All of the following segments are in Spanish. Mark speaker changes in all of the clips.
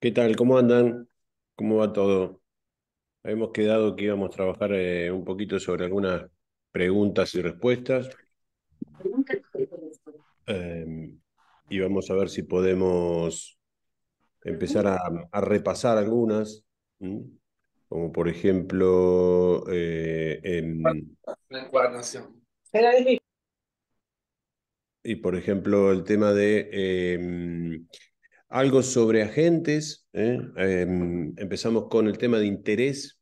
Speaker 1: ¿Qué tal? ¿Cómo andan? ¿Cómo va todo? Hemos quedado que íbamos a trabajar eh, un poquito sobre algunas preguntas y respuestas. Em, y vamos a ver si podemos empezar a, repasar algunas, como por ejemplo... Eh, en... Y por ejemplo el tema de em, algo sobre agentes, ¿eh? em, empezamos con el tema de interés,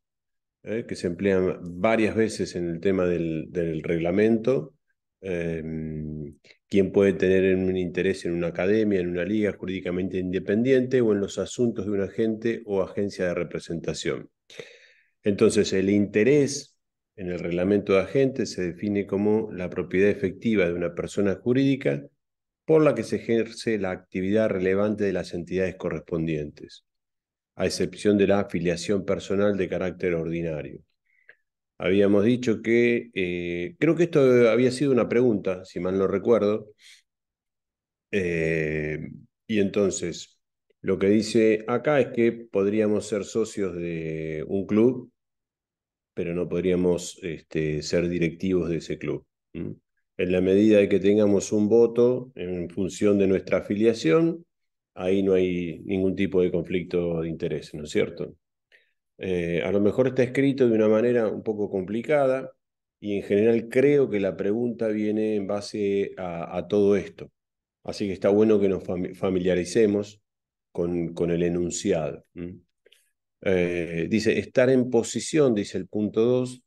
Speaker 1: ¿eh? que se emplea varias veces en el tema del reglamento, em, quién puede tener un interés en una academia, en una liga jurídicamente independiente o en los asuntos de un agente o agencia de representación. Entonces, el interés en el reglamento de agentes se define como la propiedad efectiva de una persona jurídica por la que se ejerce la actividad relevante de las entidades correspondientes, a excepción de la afiliación personal de carácter ordinario. Habíamos dicho que, eh, creo que esto había sido una pregunta, si mal no recuerdo, eh, y entonces lo que dice acá es que podríamos ser socios de un club, pero no podríamos este, ser directivos de ese club en la medida de que tengamos un voto en función de nuestra afiliación, ahí no hay ningún tipo de conflicto de interés, ¿no es cierto? Eh, a lo mejor está escrito de una manera un poco complicada y en general creo que la pregunta viene en base a, todo esto. Así que está bueno que nos familiaricemos con, el enunciado. Eh, dice, estar en posición, dice el punto 2,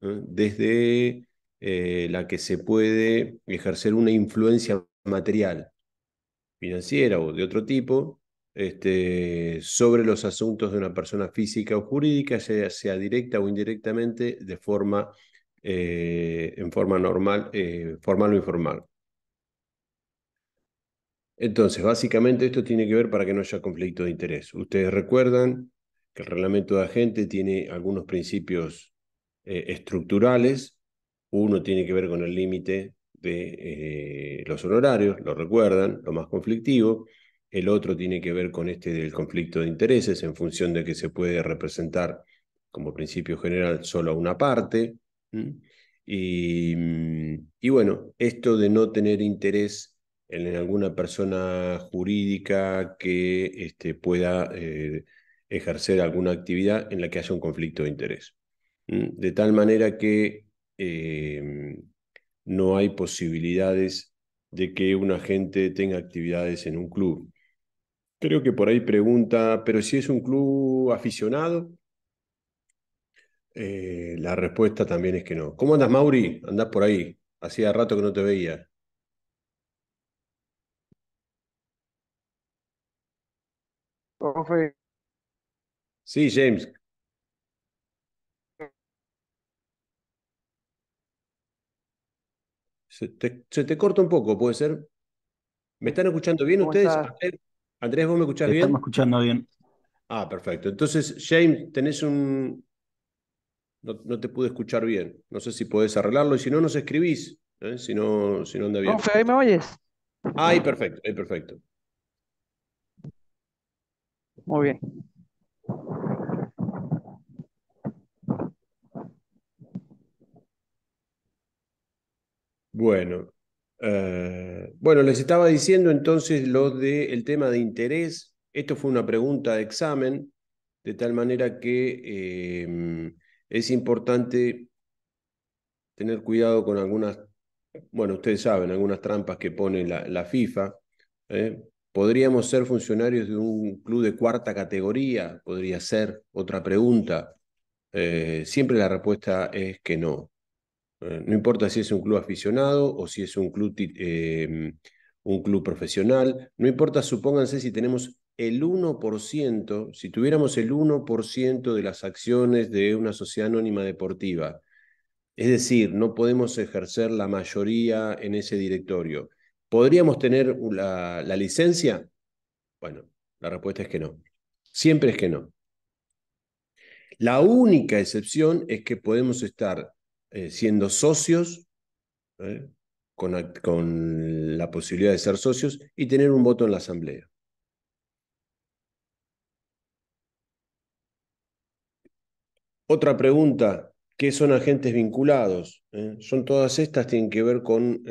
Speaker 1: desde eh, la que se puede ejercer una influencia material, financiera o de otro tipo, este, sobre los asuntos de una persona física o jurídica, sea directa o indirectamente, de forma, eh, en forma normal, eh, formal o informal. Entonces, básicamente esto tiene que ver para que no haya conflicto de interés. Ustedes recuerdan que el reglamento de agente tiene algunos principios estructurales uno tiene que ver con el límite de eh, los honorarios, lo recuerdan, lo más conflictivo. El otro tiene que ver con este del conflicto de intereses en función de que se puede representar como principio general solo a una parte. Mm, y, bueno, esto de no tener interés en, alguna persona jurídica que este, pueda eh, ejercer alguna actividad en la que haya un conflicto de interés. De tal manera que Em, no hay posibilidades de que un agente tenga actividades en un club. Creo que por ahí pregunta, pero si es un club aficionado, eh, la respuesta también es que no. ¿Cómo andas, Mauri? Andás por ahí. Hacía rato que no te veía. Sí, James, Se te, corta un poco, puede ser. ¿Me están escuchando bien ustedes? Andrés, ¿vos me escuchás bien? Estamos escuchando bien. Ah, perfecto. Entonces, James, tenés un... No, te pude escuchar bien. No sé si podés arreglarlo y si no, nos escribís. ¿eh? Si, no, si anda bien. ahí me oyes. Ahí, perfecto, ahí, perfecto. Muy bien. Bueno, eh, bueno, les estaba diciendo entonces lo del tema de interés. Esto fue una pregunta de examen, de tal manera que em, es importante tener cuidado con algunas, bueno, ustedes saben, algunas trampas que pone la, la FIFA. ¿eh? ¿Podríamos ser funcionarios de un club de cuarta categoría? Podría ser otra pregunta. Eh, siempre la respuesta es que no. Eh, no importa si es un club aficionado o si es un club, em, un club profesional, no importa, supónganse si tenemos el 1%, si tuviéramos el 1% de las acciones de una sociedad anónima deportiva, es decir, no podemos ejercer la mayoría en ese directorio, ¿podríamos tener la, la licencia? Bueno, la respuesta es que no. Siempre es que no. La única excepción es que podemos estar eh, siendo socios, ¿eh? con, la posibilidad de ser socios y tener un voto en la asamblea. Otra pregunta, ¿qué son agentes vinculados? ¿Eh? Son todas estas, tienen que ver con,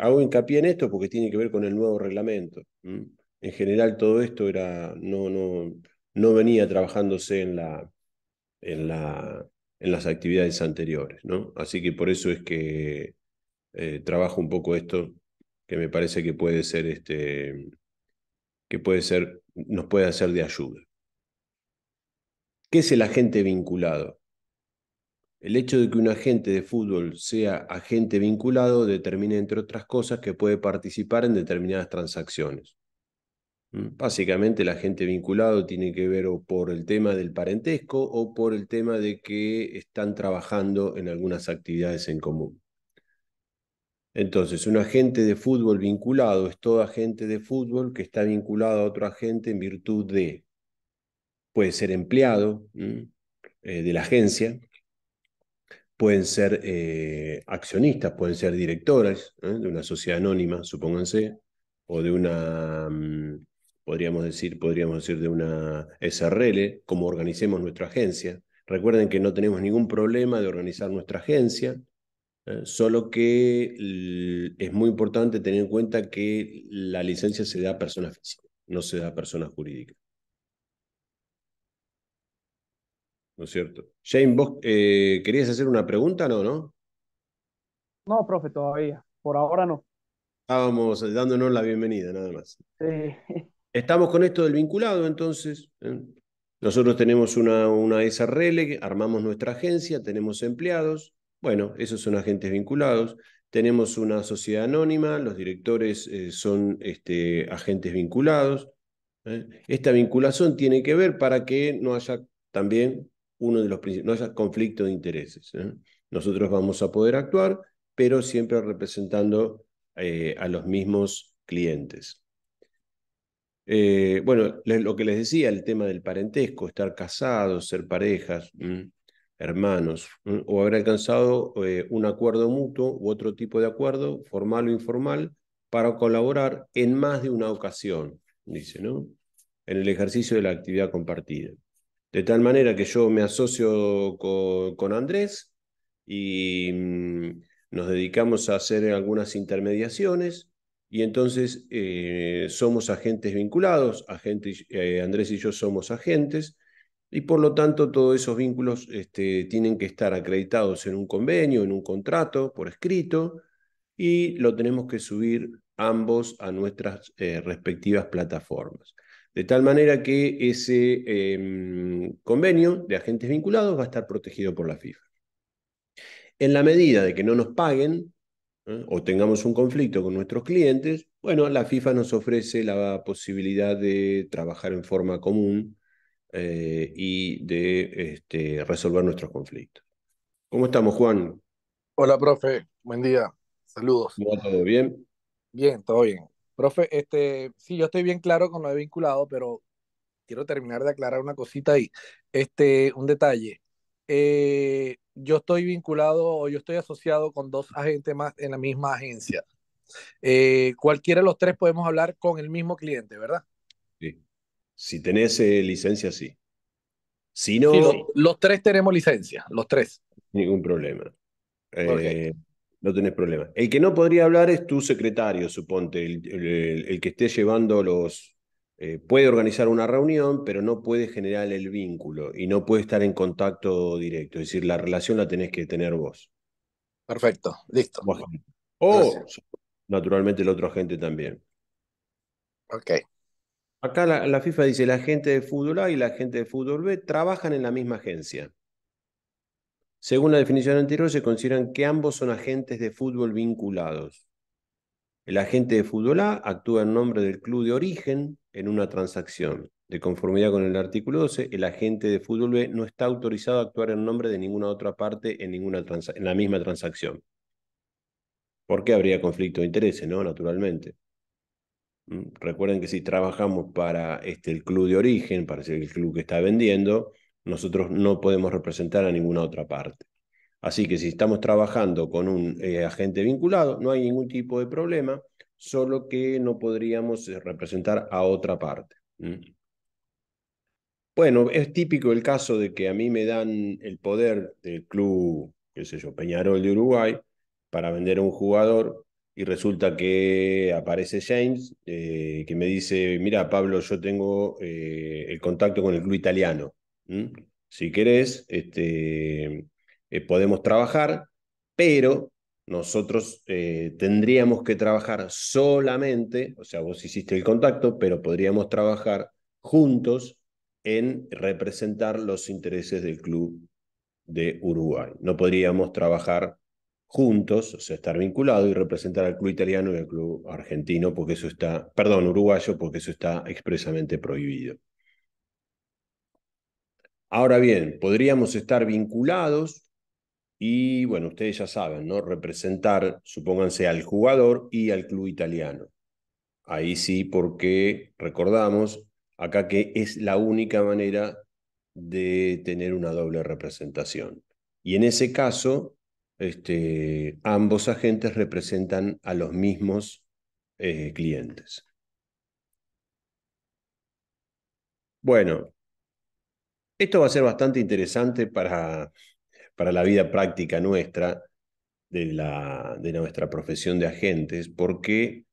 Speaker 1: hago hincapié en esto porque tiene que ver con el nuevo reglamento. En general todo esto era, no, no, no venía trabajándose en la, en la, en las actividades anteriores, ¿no? Así que por eso es que eh, trabajo un poco esto, que me parece que puede ser este, que puede ser, nos puede hacer de ayuda. ¿Qué es el agente vinculado? El hecho de que un agente de fútbol sea agente vinculado determina, entre otras cosas, que puede participar en determinadas transacciones. Mm, básicamente la gente vinculado tiene que ver o por el tema del parentesco o por el tema de que están trabajando en algunas actividades en común. Entonces, un agente de fútbol vinculado es todo agente de fútbol que está vinculado a otro agente en virtud de, puede ser empleado eh, de la agencia, pueden ser eh, accionistas, pueden ser directores ¿eh? de una sociedad anónima, supónganse, o de una... Mm, podríamos decir, podríamos decir de una SRL, como organicemos nuestra agencia. Recuerden que no tenemos ningún problema de organizar nuestra agencia, ¿eh? solo que es muy importante tener en cuenta que la licencia se da a personas físicas, no se da a personas jurídicas. ¿No es cierto? Jane, vos eh, querías hacer una pregunta, ¿no? No,
Speaker 2: no profe, todavía. Por ahora no.
Speaker 1: Estábamos dándonos la bienvenida, nada más. Sí. Estamos con esto del vinculado, entonces. ¿eh? Nosotros tenemos una, una SRL, armamos nuestra agencia, tenemos empleados. Bueno, esos son agentes vinculados. Tenemos una sociedad anónima, los directores eh, son este, agentes vinculados. ¿eh? Esta vinculación tiene que ver para que no haya también uno de los no haya conflicto de intereses. Nosotros vamos a poder actuar, pero siempre representando a los mismos clientes. Eh, bueno, lo que les decía, el tema del parentesco, estar casados, ser parejas, mm, hermanos, mm, o haber alcanzado eh, un acuerdo mutuo u otro tipo de acuerdo, formal o informal, para colaborar en más de una ocasión, dice, ¿no? En el ejercicio de la actividad compartida. De tal manera que yo me asocio con, Andrés y mm, nos dedicamos a hacer algunas intermediaciones y entonces eh, somos agentes vinculados, eh, Andrés y yo somos agentes, y por lo tanto todos esos vínculos este, tienen que estar acreditados en un convenio, en un contrato, por escrito, y lo tenemos que subir ambos a nuestras eh, respectivas plataformas. De tal manera que ese em, convenio de agentes vinculados va a estar protegido por la FIFA. En la medida de que no nos paguen, ¿eh? o tengamos un conflicto con nuestros clientes, bueno, la FIFA nos ofrece la posibilidad de trabajar en forma común eh, y de este, resolver nuestros conflictos. ¿Cómo estamos, Juan?
Speaker 3: Hola, profe. Buen día. Saludos. todo? ¿Bien? Bien, todo bien. Profe, este, sí, yo estoy bien claro con lo de vinculado, pero quiero terminar de aclarar una cosita ahí. Este, un detalle. Eh, yo estoy vinculado o yo estoy asociado con dos agentes más en la misma agencia. Eh, cualquiera de los tres podemos hablar con el mismo cliente, ¿verdad?
Speaker 1: Sí. Si tenés eh, licencia, sí. Si no... los, tres tenemos licencia, los tres. Ningún problema. No tenés problema. El que no podría hablar es tu secretario, suponte, el que esté llevando los, eh, puede organizar una reunión, pero no puede generar el vínculo y no puede estar en contacto directo. Es decir, la relación la tenés que tener vos. Perfecto, listo. O, naturalmente, el otro agente también. Ok. Acá la, la, FIFA dice, la gente de fútbol A y la gente de fútbol B trabajan en la misma agencia. Según la definición anterior, se consideran que ambos son agentes de fútbol vinculados. El agente de fútbol A actúa en nombre del club de origen en una transacción. De conformidad con el artículo 12, el agente de fútbol B no está autorizado a actuar en nombre de ninguna otra parte en, ninguna en la misma transacción. ¿Por qué habría conflicto de intereses, no? Naturalmente. Mm, recuerden que si trabajamos para este, el club de origen, para el club que está vendiendo, nosotros no podemos representar a ninguna otra parte. Así que si estamos trabajando con un eh, agente vinculado, no hay ningún tipo de problema, solo que no podríamos eh, representar a otra parte. Bueno, es típico el caso de que a mí me dan el poder del club, qué sé yo, Peñarol de Uruguay, para vender a un jugador y resulta que aparece James eh, que me dice, mira Pablo, yo tengo el contacto con el club italiano. Si querés, este, eh, podemos trabajar, pero nosotros eh, tendríamos que trabajar solamente, o sea, vos hiciste el contacto, pero podríamos trabajar juntos en representar los intereses del club de Uruguay. No podríamos trabajar juntos, o sea, estar vinculados y representar al club italiano y al club argentino, porque eso está, perdón, uruguayo, porque eso está expresamente prohibido. Ahora bien, podríamos estar vinculados y bueno, ustedes ya saben, ¿no? Representar, supónganse, al jugador y al club italiano. Ahí sí, porque recordamos acá que es la única manera de tener una doble representación. Y en ese caso, este, ambos agentes representan a los mismos eh, clientes. Bueno, esto va a ser bastante interesante para, para la vida práctica nuestra, de, la, de nuestra profesión de agentes, porque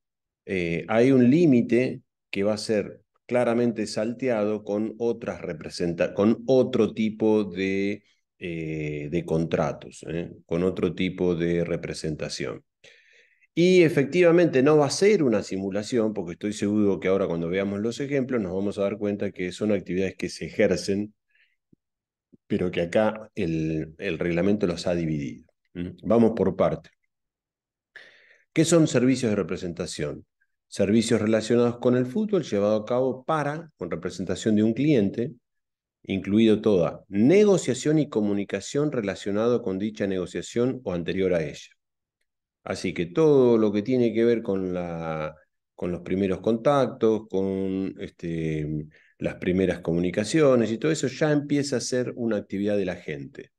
Speaker 1: eh, hay un límite que va a ser claramente salteado con, otras representa con otro tipo de, eh, de contratos, ¿eh? con otro tipo de representación. Y efectivamente no va a ser una simulación, porque estoy seguro que ahora cuando veamos los ejemplos nos vamos a dar cuenta que son actividades que se ejercen pero que acá el, reglamento los ha dividido. ¿Mm? Vamos por parte. ¿Qué son servicios de representación? Servicios relacionados con el fútbol llevado a cabo para, con representación de un cliente, incluido toda negociación y comunicación relacionado con dicha negociación o anterior a ella. Así que todo lo que tiene que ver con, la, con los primeros contactos, con este, las primeras comunicaciones y todo eso ya empieza a ser una actividad de la gente.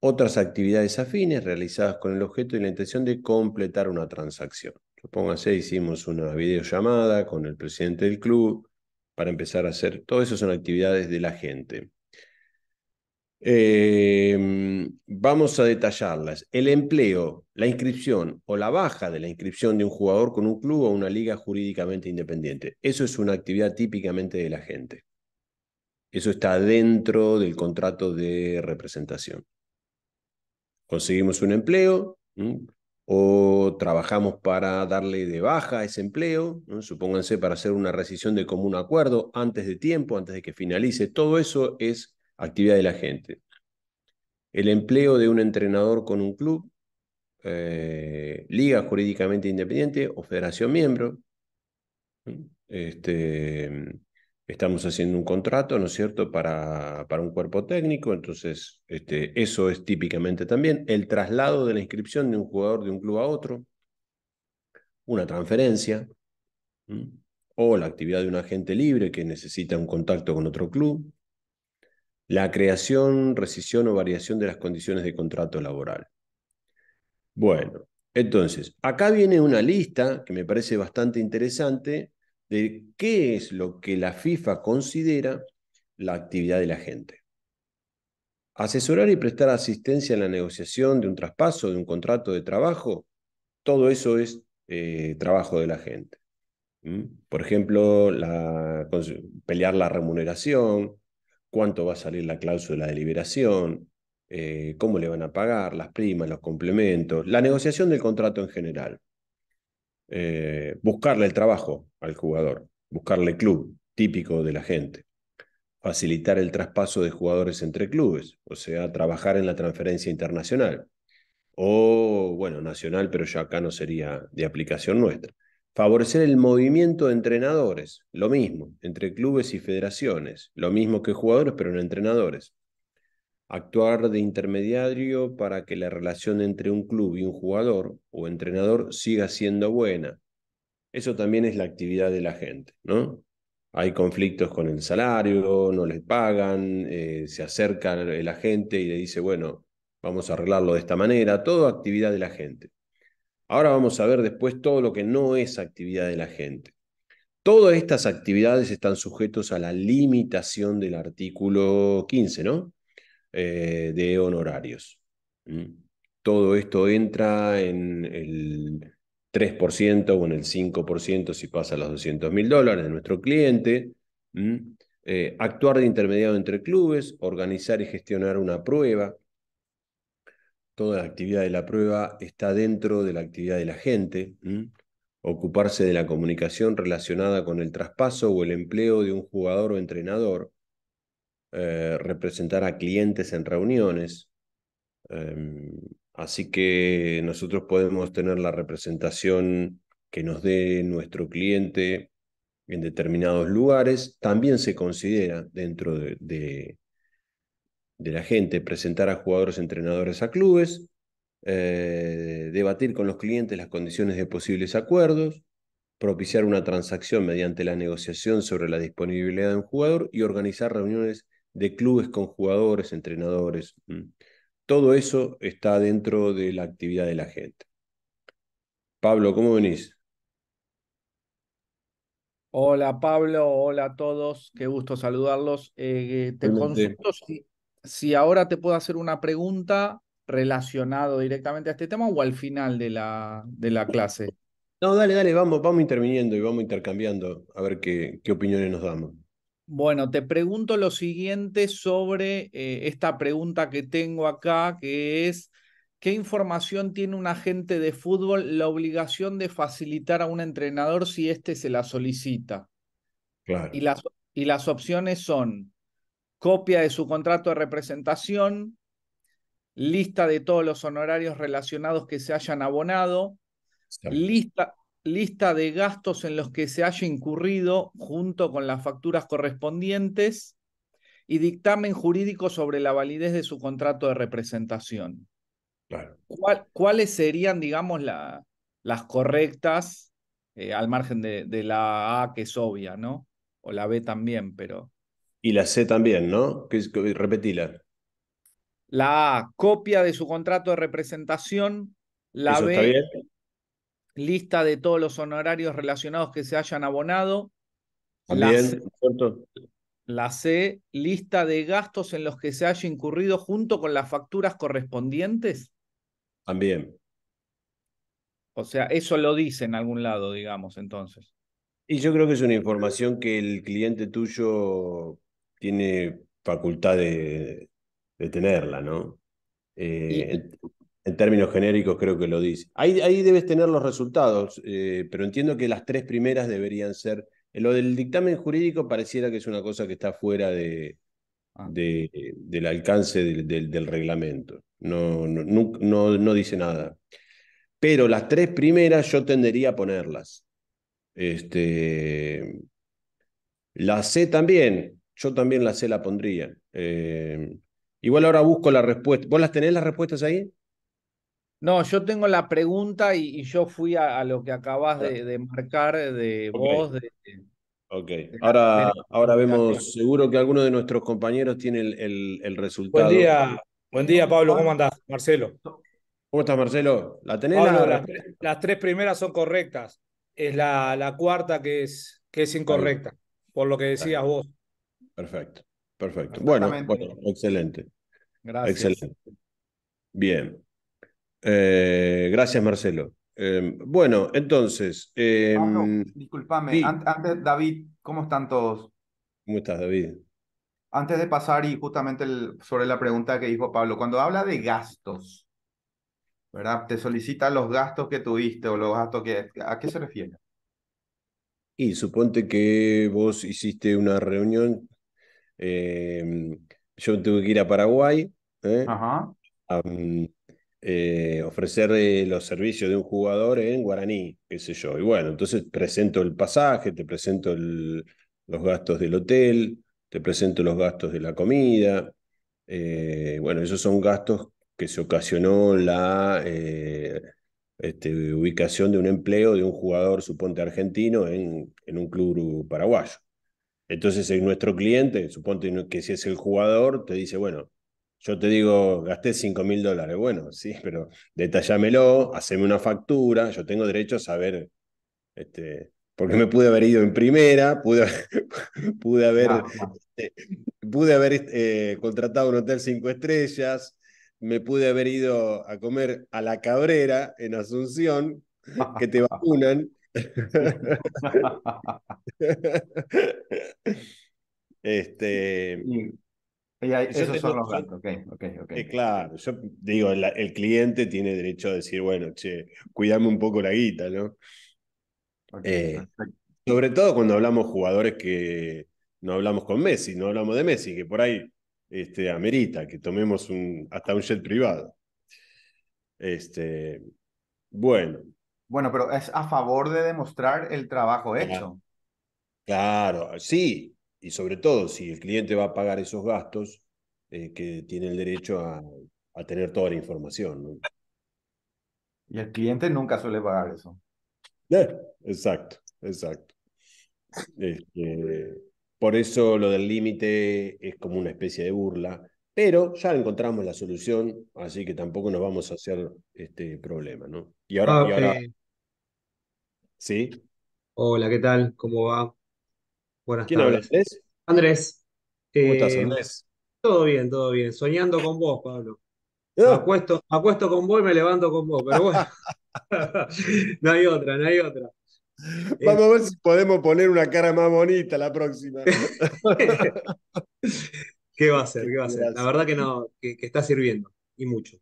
Speaker 1: Otras actividades afines realizadas con el objeto y la intención de completar una transacción. Supóngase, hicimos una videollamada con el presidente del club para empezar a hacer, todo eso son actividades de la gente. Em, vamos a detallarlas. El empleo, la inscripción o la baja de la inscripción de un jugador con un club o una liga jurídicamente independiente. Eso es una actividad típicamente de la gente. Eso está dentro del contrato de representación. Conseguimos un empleo o trabajamos para darle de baja a ese empleo, supónganse para hacer una rescisión de común acuerdo antes de tiempo, antes de que finalice. Todo eso es Actividad de la gente. El empleo de un entrenador con un club, eh, liga jurídicamente independiente o federación miembro. Este, estamos haciendo un contrato, ¿no es cierto?, para, para un cuerpo técnico, entonces este, eso es típicamente también el traslado de la inscripción de un jugador de un club a otro, una transferencia, o la actividad de un agente libre que necesita un contacto con otro club, la creación, rescisión o variación de las condiciones de contrato laboral. Bueno, entonces, acá viene una lista que me parece bastante interesante de qué es lo que la FIFA considera la actividad de la gente. Asesorar y prestar asistencia en la negociación de un traspaso, de un contrato de trabajo, todo eso es eh, trabajo de la gente. Por ejemplo, pelear la remuneración, cuánto va a salir la cláusula de liberación, eh, cómo le van a pagar, las primas, los complementos, la negociación del contrato en general. Eh, buscarle el trabajo al jugador, buscarle club, típico de la gente. Facilitar el traspaso de jugadores entre clubes, o sea, trabajar en la transferencia internacional. O, bueno, nacional, pero ya acá no sería de aplicación nuestra. Favorecer el movimiento de entrenadores, lo mismo, entre clubes y federaciones, lo mismo que jugadores, pero en entrenadores. Actuar de intermediario para que la relación entre un club y un jugador o entrenador siga siendo buena. Eso también es la actividad de la gente, ¿no? Hay conflictos con el salario, no les pagan, eh, se acerca la gente y le dice, bueno, vamos a arreglarlo de esta manera, todo actividad de la gente. Ahora vamos a ver después todo lo que no es actividad de la gente. Todas estas actividades están sujetos a la limitación del artículo 15, ¿no? Eh, de honorarios. ¿Mm? Todo esto entra en el 3% o en el 5% si pasa a los 200 mil dólares de nuestro cliente. ¿Mm? Eh, actuar de intermediado entre clubes, organizar y gestionar una prueba, toda la actividad de la prueba está dentro de la actividad de la gente. Ocuparse de la comunicación relacionada con el traspaso o el empleo de un jugador o entrenador. Eh, representar a clientes en reuniones. Em, así que nosotros podemos tener la representación que nos dé nuestro cliente en determinados lugares. También se considera dentro de de la gente, presentar a jugadores entrenadores a clubes, eh, debatir con los clientes las condiciones de posibles acuerdos, propiciar una transacción mediante la negociación sobre la disponibilidad de un jugador y organizar reuniones de clubes con jugadores, entrenadores. Todo eso está dentro de la actividad de la gente. Pablo, ¿cómo venís?
Speaker 3: Hola Pablo, hola a todos, qué gusto saludarlos. Eh, te si ahora te puedo hacer una pregunta relacionado directamente a este tema o al final de la,
Speaker 1: de la clase. No, dale, dale, vamos, vamos interviniendo y vamos intercambiando a ver qué, qué opiniones nos damos.
Speaker 3: Bueno, te pregunto lo siguiente sobre eh, esta pregunta que tengo acá, que es, ¿qué información tiene un agente de fútbol la obligación de facilitar a un entrenador si éste se la solicita? Claro. Y las, y las opciones son copia de su contrato de representación, lista de todos los honorarios relacionados que se hayan abonado, lista, lista de gastos en los que se haya incurrido junto con las facturas correspondientes y dictamen jurídico sobre la validez de su contrato de representación. ¿Cuáles serían, digamos, las correctas, eh, al margen de, la A, que es obvia, ¿no? O la B también, pero...
Speaker 1: Y la C también, ¿no? Repetíla. repetila.
Speaker 3: La A, copia de su contrato de representación. La B, lista de todos los honorarios relacionados que se hayan abonado. También, la C, La C, lista de gastos en los que se haya incurrido junto con las facturas correspondientes. También. O sea, eso lo dice en algún lado, digamos, entonces.
Speaker 1: Y yo creo que es una información que el cliente tuyo tiene facultad de, tenerla, ¿no? Eh, en, términos genéricos creo que lo dice. Ahí, debes tener los resultados, eh, pero entiendo que las tres primeras deberían ser... Lo del dictamen jurídico pareciera que es una cosa que está fuera de, ah. de del alcance del, del, reglamento. No no, no, dice nada. Pero las tres primeras yo tendería a ponerlas. Este, la C también, yo también la sé, la pondría. Eh, igual ahora busco la respuesta. ¿Vos las tenés las respuestas ahí? No,
Speaker 3: yo tengo la pregunta y, yo fui a, lo que acabas de, ah. marcar de vos.
Speaker 1: ok, ahora, ahora vemos, seguro que alguno de nuestros compañeros tiene el, resultado. Buen día, buen día Pablo, ¿cómo andás? Marcelo. ¿Cómo estás, Marcelo? ¿La tenés? Las,
Speaker 4: tres, las, tres primeras son correctas. Es la, la cuarta que es, que es incorrecta, por lo que decías vos. Perfecto,
Speaker 1: perfecto. Bueno, bueno, excelente.
Speaker 4: Gracias. Excelente.
Speaker 1: Bien. Eh, gracias, Marcelo. Em, bueno, entonces. Em, Pablo,
Speaker 5: disculpame, David, ¿cómo están todos? ¿Cómo estás, David? Antes de pasar y justamente sobre la pregunta que dijo Pablo, cuando habla de gastos, ¿verdad? Te solicita los gastos que tuviste o los gastos que... ¿A qué se refiere?
Speaker 1: Y suponte que vos hiciste una reunión Em, yo tuve que ir a Paraguay ¿eh? a mm, eh, ofrecer eh, los servicios de un jugador en guaraní, qué sé yo. Y bueno, entonces presento el pasaje, te presento los gastos del hotel, te presento los gastos de la comida. bueno, esos son gastos que se ocasionó la este, ubicación de un empleo de un jugador, suponte argentino, en un club paraguayo. Entonces, nuestro cliente, suponte que si es el jugador, te dice, bueno, yo te digo, gasté 5 mil dólares. Bueno, sí, pero detallámelo, haceme una factura, yo tengo derecho a saber, este, porque me pude haber ido en primera, pude, haber, pude haber este, eh, contratado un hotel cinco estrellas, me pude haber ido a comer a la cabrera en Asunción, que te vacunan este.
Speaker 5: son
Speaker 1: claro, yo digo, el, cliente tiene derecho a decir, bueno, che, cuidame un poco la guita, ¿no? Eh, sobre todo cuando hablamos jugadores que no hablamos con Messi, no hablamos de Messi, que por ahí este, amerita que tomemos un, hasta un jet privado. Este, bueno,
Speaker 5: bueno, pero es a favor de demostrar el trabajo hecho.
Speaker 1: Claro, sí, y sobre todo si el cliente va a pagar esos gastos, eh, que tiene el derecho a, tener toda la información. Y el cliente nunca suele pagar eso. Eh, exacto, exacto. Este, por eso lo del límite es como una especie de burla, pero ya encontramos la solución, así que tampoco nos vamos a hacer este problema, ¿no? y ahora Sí. Hola, ¿qué tal? ¿Cómo va? Buenas ¿Quién habla, Andrés? Andrés, ¿Cómo estás, eh, Andrés?
Speaker 2: todo bien, todo bien. Soñando con vos, Pablo. ¿Eh? Me acuesto, con vos y me levanto con vos, pero bueno, no hay otra, no hay otra.
Speaker 1: vamos a ver eh, si podemos poner una cara más bonita la próxima.
Speaker 2: ¿Qué va a ser? ¿Qué va a ser? La verdad que no, que, está sirviendo, y mucho.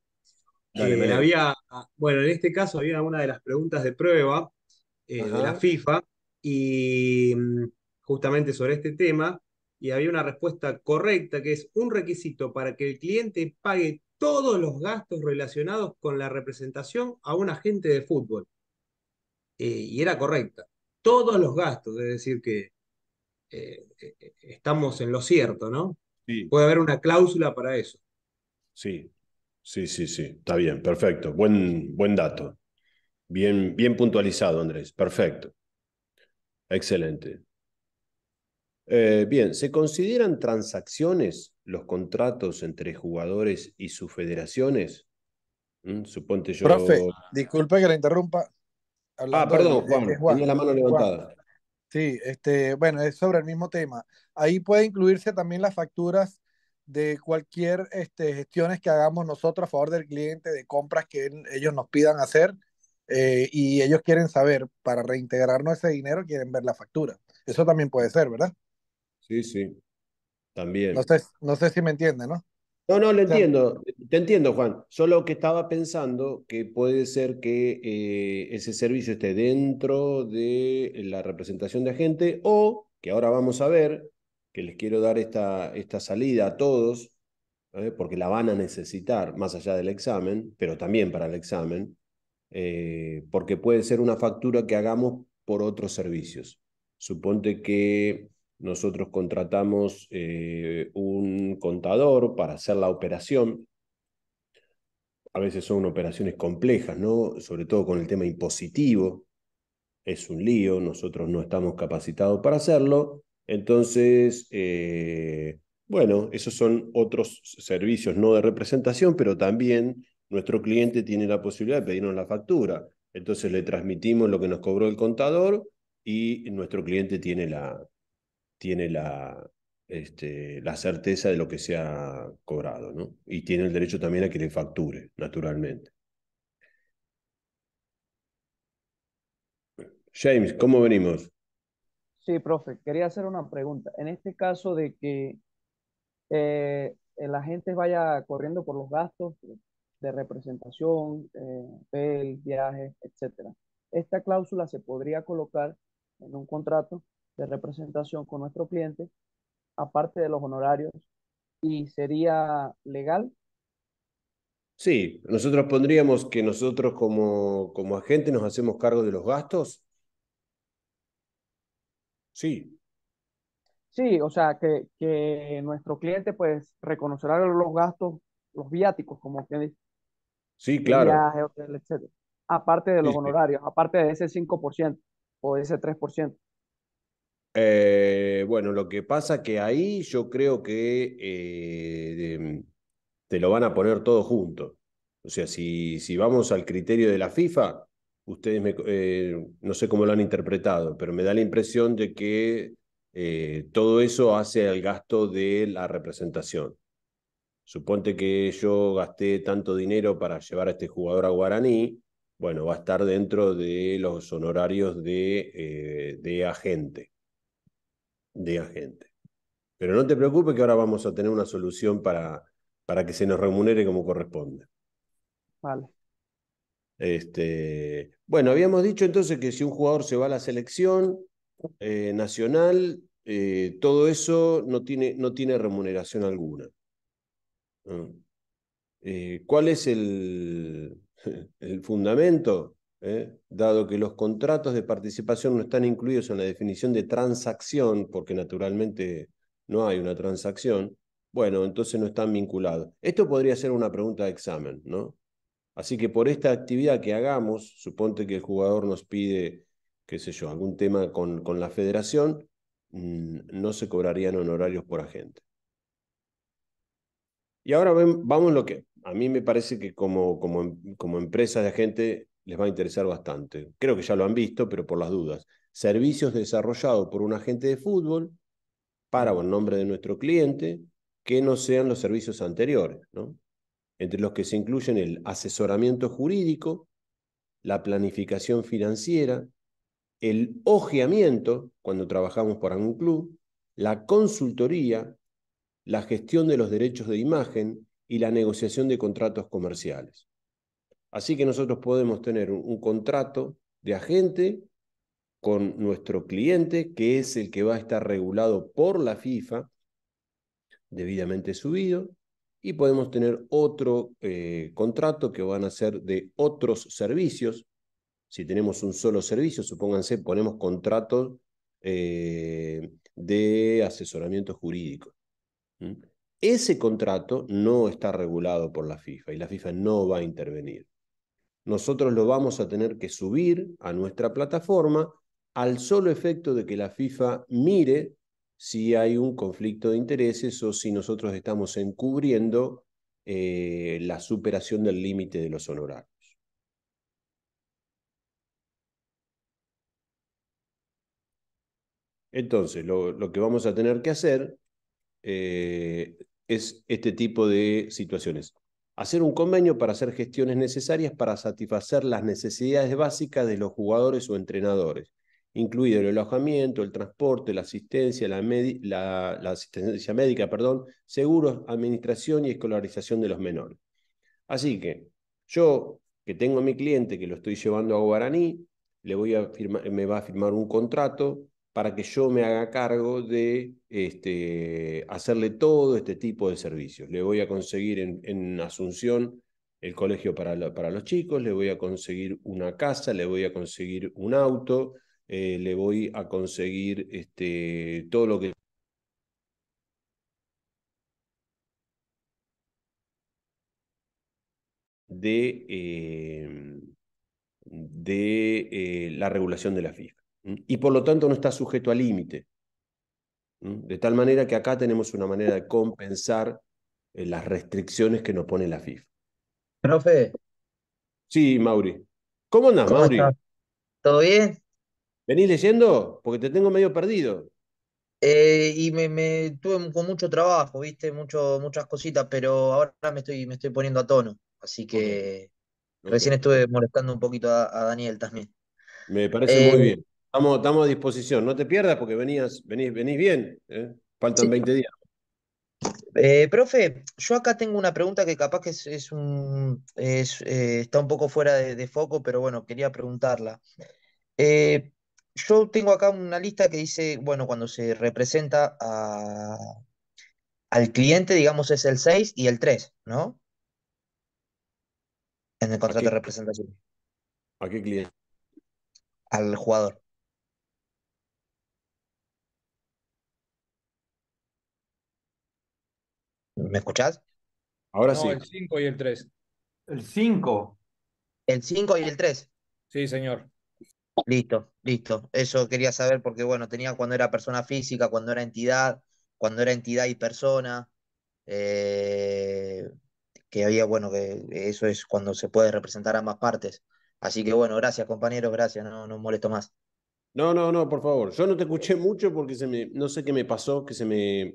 Speaker 2: había, ah, bueno, en este caso había una de las preguntas de prueba eh, de la FIFA y mm, justamente sobre este tema y había una respuesta correcta que es un requisito para que el cliente pague todos los gastos relacionados con la representación a un agente de fútbol. Eh, y era correcta. Todos los gastos, es decir, que eh, estamos en lo cierto, ¿no? Puede haber una
Speaker 1: cláusula para eso. Sí, sí, sí, sí. Está bien, perfecto. Buen, buen dato. Bien, bien puntualizado, Andrés. Perfecto. Excelente. Eh, bien, ¿se consideran transacciones los contratos entre jugadores y sus federaciones? Mm, suponte yo. Profe,
Speaker 3: disculpe que la interrumpa. ah, perdón, Juan, la mano
Speaker 1: levantada.
Speaker 3: Sí, este, bueno, es sobre el mismo tema. Ahí puede incluirse también las facturas de cualquier este, gestiones que hagamos nosotros a favor del cliente, de compras que ellos nos pidan hacer eh, y ellos quieren saber, para reintegrarnos ese dinero, quieren ver la factura. Eso también puede ser, ¿verdad?
Speaker 1: Sí, sí, también. No sé, no sé si me entiende, ¿no? No, no, lo entiendo, te entiendo, Juan. Solo que estaba pensando que puede ser que eh, ese servicio esté dentro de la representación de agente o que ahora vamos a ver, que les quiero dar esta, esta salida a todos, ¿eh? porque la van a necesitar más allá del examen, pero también para el examen, eh, porque puede ser una factura que hagamos por otros servicios. Suponte que nosotros contratamos eh, un contador para hacer la operación. A veces son operaciones complejas, ¿no? Sobre todo con el tema impositivo. Es un lío, nosotros no estamos capacitados para hacerlo. Entonces, eh, bueno, esos son otros servicios, no de representación, pero también nuestro cliente tiene la posibilidad de pedirnos la factura. Entonces le transmitimos lo que nos cobró el contador y nuestro cliente tiene la, tiene la, este, la certeza de lo que se ha cobrado, ¿no? Y tiene el derecho también a que le facture, naturalmente. James, ¿cómo venimos?
Speaker 2: Sí, profe, quería hacer una pregunta. En este caso de que eh, la gente vaya corriendo por los gastos, de representación, eh, viajes, etc. Esta cláusula se podría colocar en un contrato de representación con nuestro cliente, aparte de los honorarios, y sería legal.
Speaker 1: Sí, nosotros pondríamos que nosotros como, como agente nos hacemos cargo de los gastos. Sí.
Speaker 2: Sí, o sea, que, que nuestro cliente pues reconocerá los gastos los viáticos, como quien dice, Sí, claro. Aparte de los honorarios, aparte de ese 5% o ese 3%.
Speaker 1: Eh, bueno, lo que pasa que ahí yo creo que eh, te lo van a poner todo junto. O sea, si, si vamos al criterio de la FIFA, ustedes eh, no sé cómo lo han interpretado, pero me da la impresión de que todo eso hace el gasto de la representación. Suponte que yo gasté tanto dinero para llevar a este jugador a Guaraní, bueno, va a estar dentro de los honorarios eh, de, agente. De agente. Pero no te preocupes que ahora vamos a tener una solución para, para que se nos remunere como corresponde. Vale. Este, bueno, habíamos dicho entonces que si un jugador se va a la selección eh, nacional, eh, todo eso no tiene, no tiene remuneración alguna. Eh, ¿Cuál es el, fundamento? Eh? dado que los contratos de participación no están incluidos en la definición de transacción, porque naturalmente no hay una transacción, bueno, entonces no están vinculados. Esto podría ser una pregunta de examen, ¿no? Así que por esta actividad que hagamos, suponte que el jugador nos pide, qué sé yo, algún tema con, la federación, mm, no se cobrarían honorarios por agente. Y ahora vamos vamos lo que a mí me parece que como, como, como empresa de agente les va a interesar bastante. Creo que ya lo han visto, pero por las dudas. Servicios desarrollados por un agente de fútbol para o en nombre de nuestro cliente que no sean los servicios anteriores, ¿no? entre los que se incluyen el asesoramiento jurídico, la planificación financiera, el ojeamiento cuando trabajamos para un club, la consultoría, la gestión de los derechos de imagen y la negociación de contratos comerciales. Así que nosotros podemos tener un, contrato de agente con nuestro cliente, que es el que va a estar regulado por la FIFA, debidamente subido, y podemos tener otro eh, contrato que van a ser de otros servicios. Si tenemos un solo servicio, supónganse, ponemos contratos eh, de asesoramiento jurídico. Ese contrato no está regulado por la FIFA y la FIFA no va a intervenir. Nosotros lo vamos a tener que subir a nuestra plataforma al solo efecto de que la FIFA mire si hay un conflicto de intereses o si nosotros estamos encubriendo eh, la superación del límite de los honorarios. Entonces, lo, que vamos a tener que hacer eh, es este tipo de situaciones. Hacer un convenio para hacer gestiones necesarias para satisfacer las necesidades básicas de los jugadores o entrenadores, incluido el alojamiento, el transporte, la asistencia, la, asistencia médica, perdón, seguros, administración y escolarización de los menores. Así que yo, que tengo a mi cliente que lo estoy llevando a Guaraní, le voy a me va a firmar un contrato para que yo me haga cargo de este, hacerle todo este tipo de servicios. Le voy a conseguir en, Asunción el colegio para, para, los chicos, le voy a conseguir una casa, le voy a conseguir un auto, eh, le voy a conseguir este, todo lo que... de, em, de eh, la regulación de la FIFA y por lo tanto no está sujeto a límite. De tal manera que acá tenemos una manera de compensar eh, las restricciones que nos pone la FIFA. Profe. Sí, Mauri. ¿Cómo andas, Mauri? ¿Todo bien? ¿Venís leyendo? Porque te tengo medio
Speaker 6: perdido. Eh, y me, tuve con mucho trabajo, viste, muchas cositas, pero ahora me estoy, me estoy poniendo a tono. Así que recién estuve molestando un poquito a, Daniel también.
Speaker 1: Me parece muy eh, bien. Estamos, a disposición. No te pierdas
Speaker 6: porque venías, venís, venís bien. ¿eh? Faltan 20 días. Eh, profe, yo acá tengo una pregunta que capaz que es, eh, está un poco fuera de, foco, pero bueno, quería preguntarla. yo tengo acá una lista que dice, bueno, cuando se representa al cliente, digamos, es el 6 y el 3, ¿no? En el contrato de representación. ¿A qué cliente? Al jugador. ¿Me escuchás? Ahora sí. El 5 y el 3. El 5. El 5 y el 3. Sí, señor. Listo, listo. Eso quería saber porque, bueno, tenía cuando era persona física, cuando era entidad, cuando era entidad y persona. Eh, que había, bueno, que eso es cuando se puede representar ambas partes. Así que, bueno, gracias, compañeros, gracias, no, no molesto más.
Speaker 1: No, no, no, por favor. Yo no te escuché mucho porque se me, no sé qué me pasó, que se me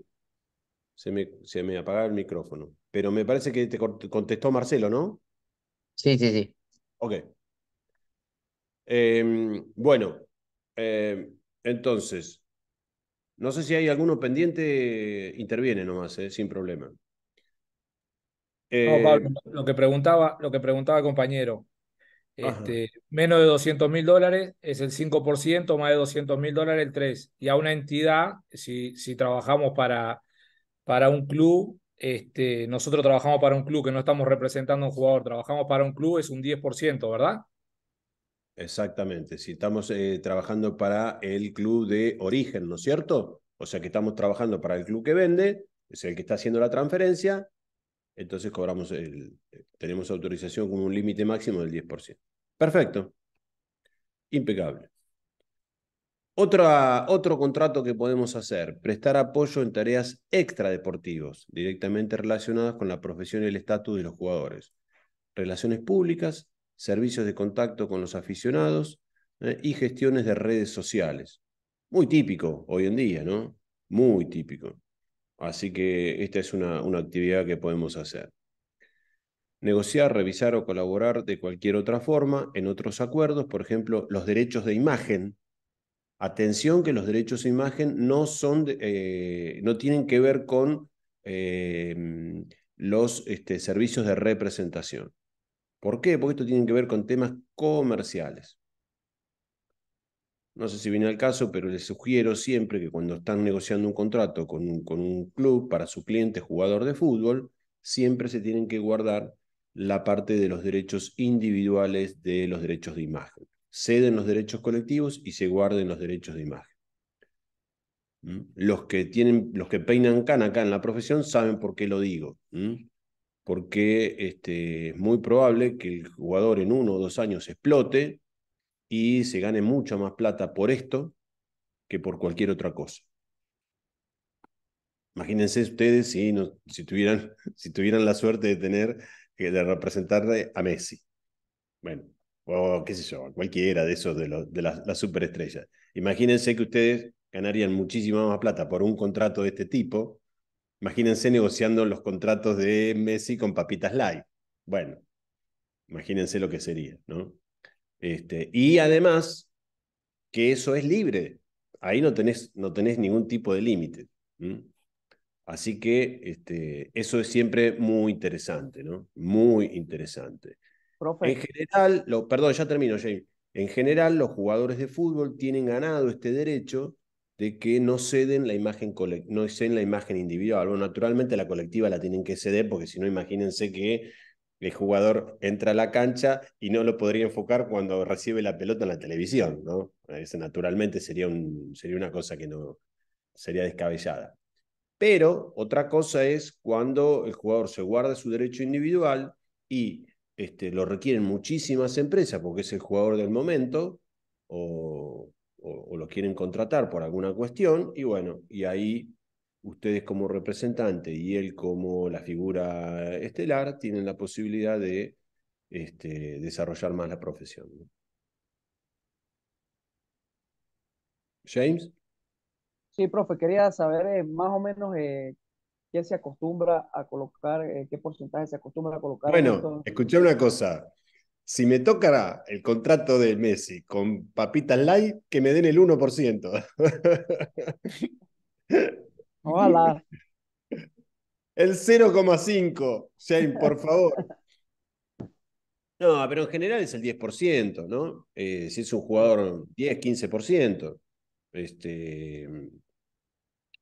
Speaker 1: se me, se apagaba el micrófono. Pero me parece que te contestó Marcelo, ¿no? Sí, sí, sí. Ok. Em, bueno, em, entonces, no sé si hay alguno pendiente, interviene nomás, eh, sin problema. Em,
Speaker 4: lo que preguntaba, lo que preguntaba compañero, este, menos de 200 mil dólares es el 5%, más de 200 mil dólares el 3%. Y a una entidad, si, si trabajamos para para un club, este, nosotros trabajamos para un club que no estamos representando a un jugador, trabajamos para un club, es un 10%, ¿verdad?
Speaker 1: Exactamente, si estamos eh, trabajando para el club de origen, ¿no es cierto? O sea que estamos trabajando para el club que vende, es el que está haciendo la transferencia, entonces cobramos el, tenemos autorización con un límite máximo del 10%. Perfecto. Impecable otro contrato que podemos hacer, prestar apoyo en tareas extradeportivos, directamente relacionadas con la profesión y el estatus de los jugadores. Relaciones públicas, servicios de contacto con los aficionados eh, y gestiones de redes sociales. Muy típico hoy en día, ¿no? Muy típico. Así que esta es una, una actividad que podemos hacer. Negociar, revisar o colaborar de cualquier otra forma en otros acuerdos, por ejemplo, los derechos de imagen Atención que los derechos de imagen no, son, eh, no tienen que ver con eh, los este, servicios de representación. ¿Por qué? Porque esto tiene que ver con temas comerciales. No sé si viene al caso, pero les sugiero siempre que cuando están negociando un contrato con un club para su cliente jugador de fútbol, siempre se tienen que guardar la parte de los derechos individuales de los derechos de imagen ceden los derechos colectivos y se guarden los derechos de imagen. ¿Mm? Los que, tienen, los que peinan can acá en la profesión saben por qué lo digo. ¿Mm? Porque este, es muy probable que el jugador en uno o dos años explote y se gane mucha más plata por esto que por cualquier otra cosa. Imagínense ustedes si, si, tuvieran, si tuvieran la suerte de tener, eh, de representarle a Messi. Bueno, o qué sé yo, cualquiera de esos de, de las, superestrellas. Imagínense que ustedes ganarían muchísima más plata por un contrato de este tipo. Imagínense negociando los contratos de Messi con Papitas light Bueno, imagínense lo que sería, ¿no? Este, y además, que eso es libre. Ahí no tenés, no tenés ningún tipo de límite. Así que este, eso es siempre muy interesante, ¿no? Muy interesante. En general, perdón, ya termino, En general, los jugadores de fútbol tienen ganado este derecho de que no ceden la imagen, no ceden la imagen individual. Bueno, naturalmente la colectiva la tienen que ceder, porque si no, imagínense que el jugador entra a la cancha y no lo podría enfocar cuando recibe la pelota en la televisión, ¿no? Eso naturalmente sería, un, sería una cosa que no sería descabellada. Pero otra cosa es cuando el jugador se guarda su derecho individual y este, lo requieren muchísimas empresas porque es el jugador del momento o, lo quieren contratar por alguna cuestión y bueno, y ahí ustedes como representante y él como la figura estelar tienen la posibilidad de este, desarrollar más la profesión. James.
Speaker 2: Sí, profe, quería saber eh, más o menos eh, qué se acostumbra a colocar, eh, qué porcentaje se acostumbra a colocar. Bueno,
Speaker 1: escuché una cosa. Si me tocará el contrato de Messi con Papitas Light, que me den el 1%. Hola. El 0,5, Shane, por favor. No, pero en general es el 10%, ¿no? Eh, si es un jugador 10, 15%. Este,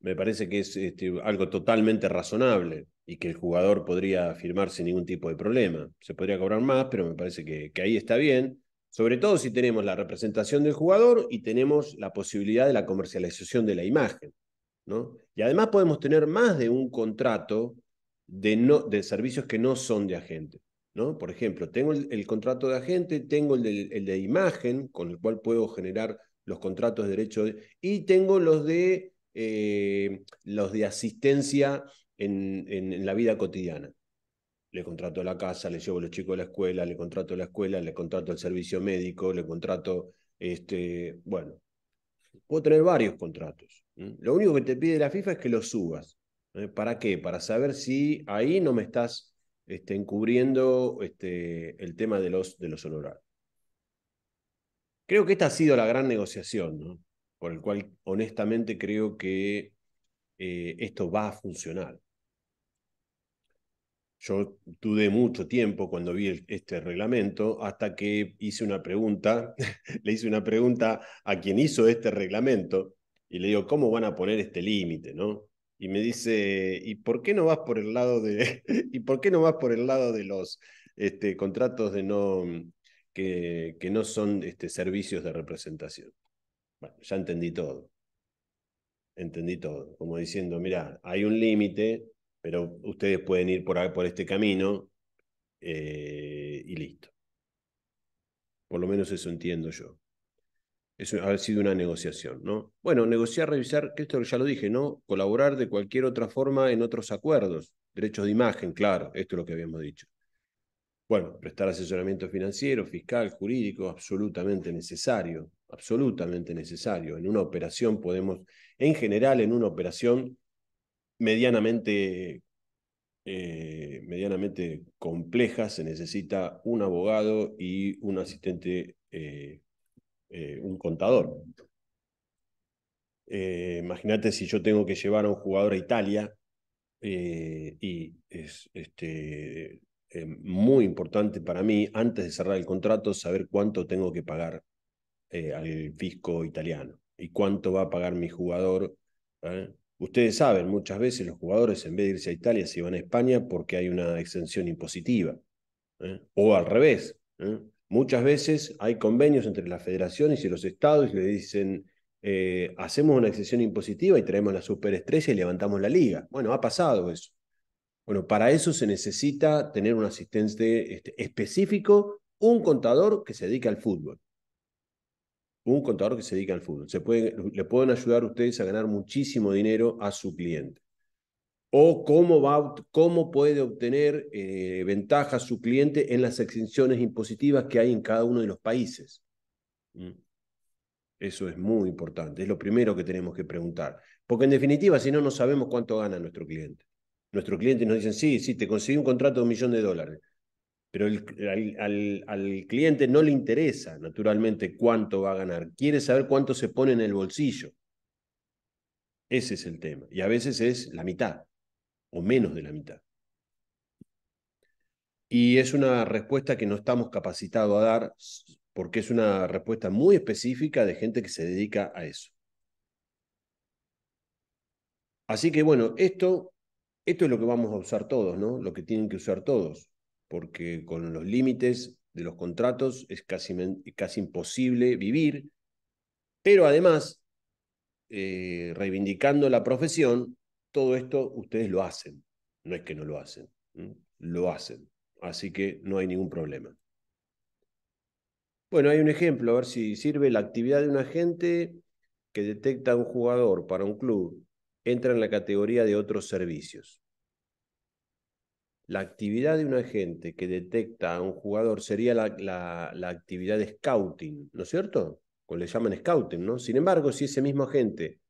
Speaker 1: me parece que es este, algo totalmente razonable y que el jugador podría firmar sin ningún tipo de problema. Se podría cobrar más, pero me parece que, ahí está bien, sobre todo si tenemos la representación del jugador y tenemos la posibilidad de la comercialización de la imagen. ¿no? Y además podemos tener más de un contrato de, de servicios que no son de agente. ¿no? Por ejemplo, tengo el, contrato de agente, tengo el de, imagen, con el cual puedo generar los contratos de derecho, y tengo los de eh, los de asistencia en, la vida cotidiana. Le contrato la casa, le llevo a los chicos a la escuela, le contrato la escuela, le contrato el servicio médico, le contrato, este, bueno, puedo tener varios contratos. Lo único que te pide la FIFA es que los subas. ¿eh? ¿Para qué? Para saber si ahí no me estás este, encubriendo este, el tema de los, de los honorarios. Creo que esta ha sido la gran negociación, ¿no? por el cual honestamente creo que eh, esto va a funcionar. Yo dudé mucho tiempo cuando vi este reglamento hasta que hice una pregunta, le hice una pregunta a quien hizo este reglamento y le digo, ¿cómo van a poner este límite? ¿no? Y me dice, ¿y por qué no vas por el lado de, ¿y por qué no vas por el lado de los este, contratos de no, que, no son este, servicios de representación? Bueno, ya entendí todo. Entendí todo. Como diciendo, mira, hay un límite, pero ustedes pueden ir por, este camino eh, y listo. Por lo menos eso entiendo yo. Eso ha sido una negociación, ¿no? Bueno, negociar, revisar, que esto ya lo dije, ¿no? Colaborar de cualquier otra forma en otros acuerdos. Derechos de imagen, claro, esto es lo que habíamos dicho. Bueno, prestar asesoramiento financiero, fiscal, jurídico, absolutamente necesario absolutamente necesario. En una operación podemos, en general, en una operación medianamente, eh, medianamente compleja, se necesita un abogado y un asistente, eh, eh, un contador. Imagínate si yo tengo que llevar a un jugador a Italia y es este, muy importante para mí, antes de cerrar el contrato, saber cuánto tengo que pagar eh, al fisco italiano y cuánto va a pagar mi jugador. ¿Eh? Ustedes saben, muchas veces los jugadores en vez de irse a Italia se van a España porque hay una exención impositiva. ¿eh? O al revés. Muchas veces hay convenios entre las federaciones y los estados y le dicen, hacemos una exención impositiva y traemos la superestrella y levantamos la liga. Bueno, ha pasado eso. Bueno, para eso se necesita tener un asistente este, específico, un contador que se dedique al fútbol un contador que se dedica al fútbol. Se pueden, le pueden ayudar ustedes a ganar muchísimo dinero a su cliente. O cómo, va, puede obtener eh, ventaja su cliente en las exenciones impositivas que hay en cada uno de los países. Mm. Eso es muy importante, es lo primero que tenemos que preguntar. Porque en definitiva, si no, no sabemos cuánto gana nuestro cliente. Nuestro cliente nos dicen, sí, sí, te conseguí un contrato de un millón de dólares pero al, cliente no le interesa naturalmente cuánto va a ganar, quiere saber cuánto se pone en el bolsillo. Ese es el tema. Y a veces es la mitad o menos de la mitad. Y es una respuesta que no estamos capacitados a dar porque es una respuesta muy específica de gente que se dedica a eso. Así que bueno, esto, esto es lo que vamos a usar todos, ¿no? Lo que tienen que usar todos porque con los límites de los contratos es casi, casi imposible vivir, pero además, eh, reivindicando la profesión, todo esto ustedes lo hacen, no es que no lo hacen, lo hacen, así que no hay ningún problema. Bueno, hay un ejemplo, a ver si sirve la actividad de un agente que detecta a un jugador para un club, entra en la categoría de otros servicios la actividad de un agente que detecta a un jugador sería la, actividad de scouting, ¿no es cierto? O le llaman scouting, ¿no? Sin embargo, si ese mismo agente,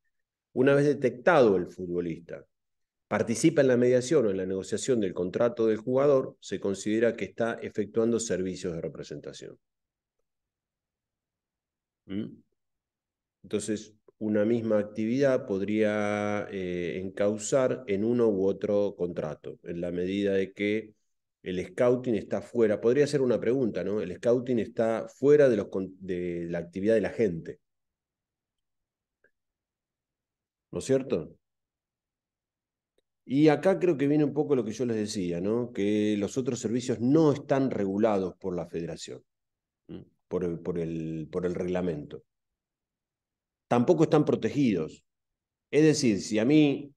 Speaker 1: una vez detectado el futbolista, participa en la mediación o en la negociación del contrato del jugador, se considera que está efectuando servicios de representación. ¿Mm? Entonces, una misma actividad podría eh, encauzar en uno u otro contrato, en la medida de que el scouting está fuera, podría ser una pregunta, ¿no? El scouting está fuera de, la actividad de la gente. ¿No es cierto? Y acá creo que viene un poco lo que yo les decía, ¿no? Que los otros servicios no están regulados por la federación, por el, por el reglamento tampoco están protegidos. Es decir, si a mí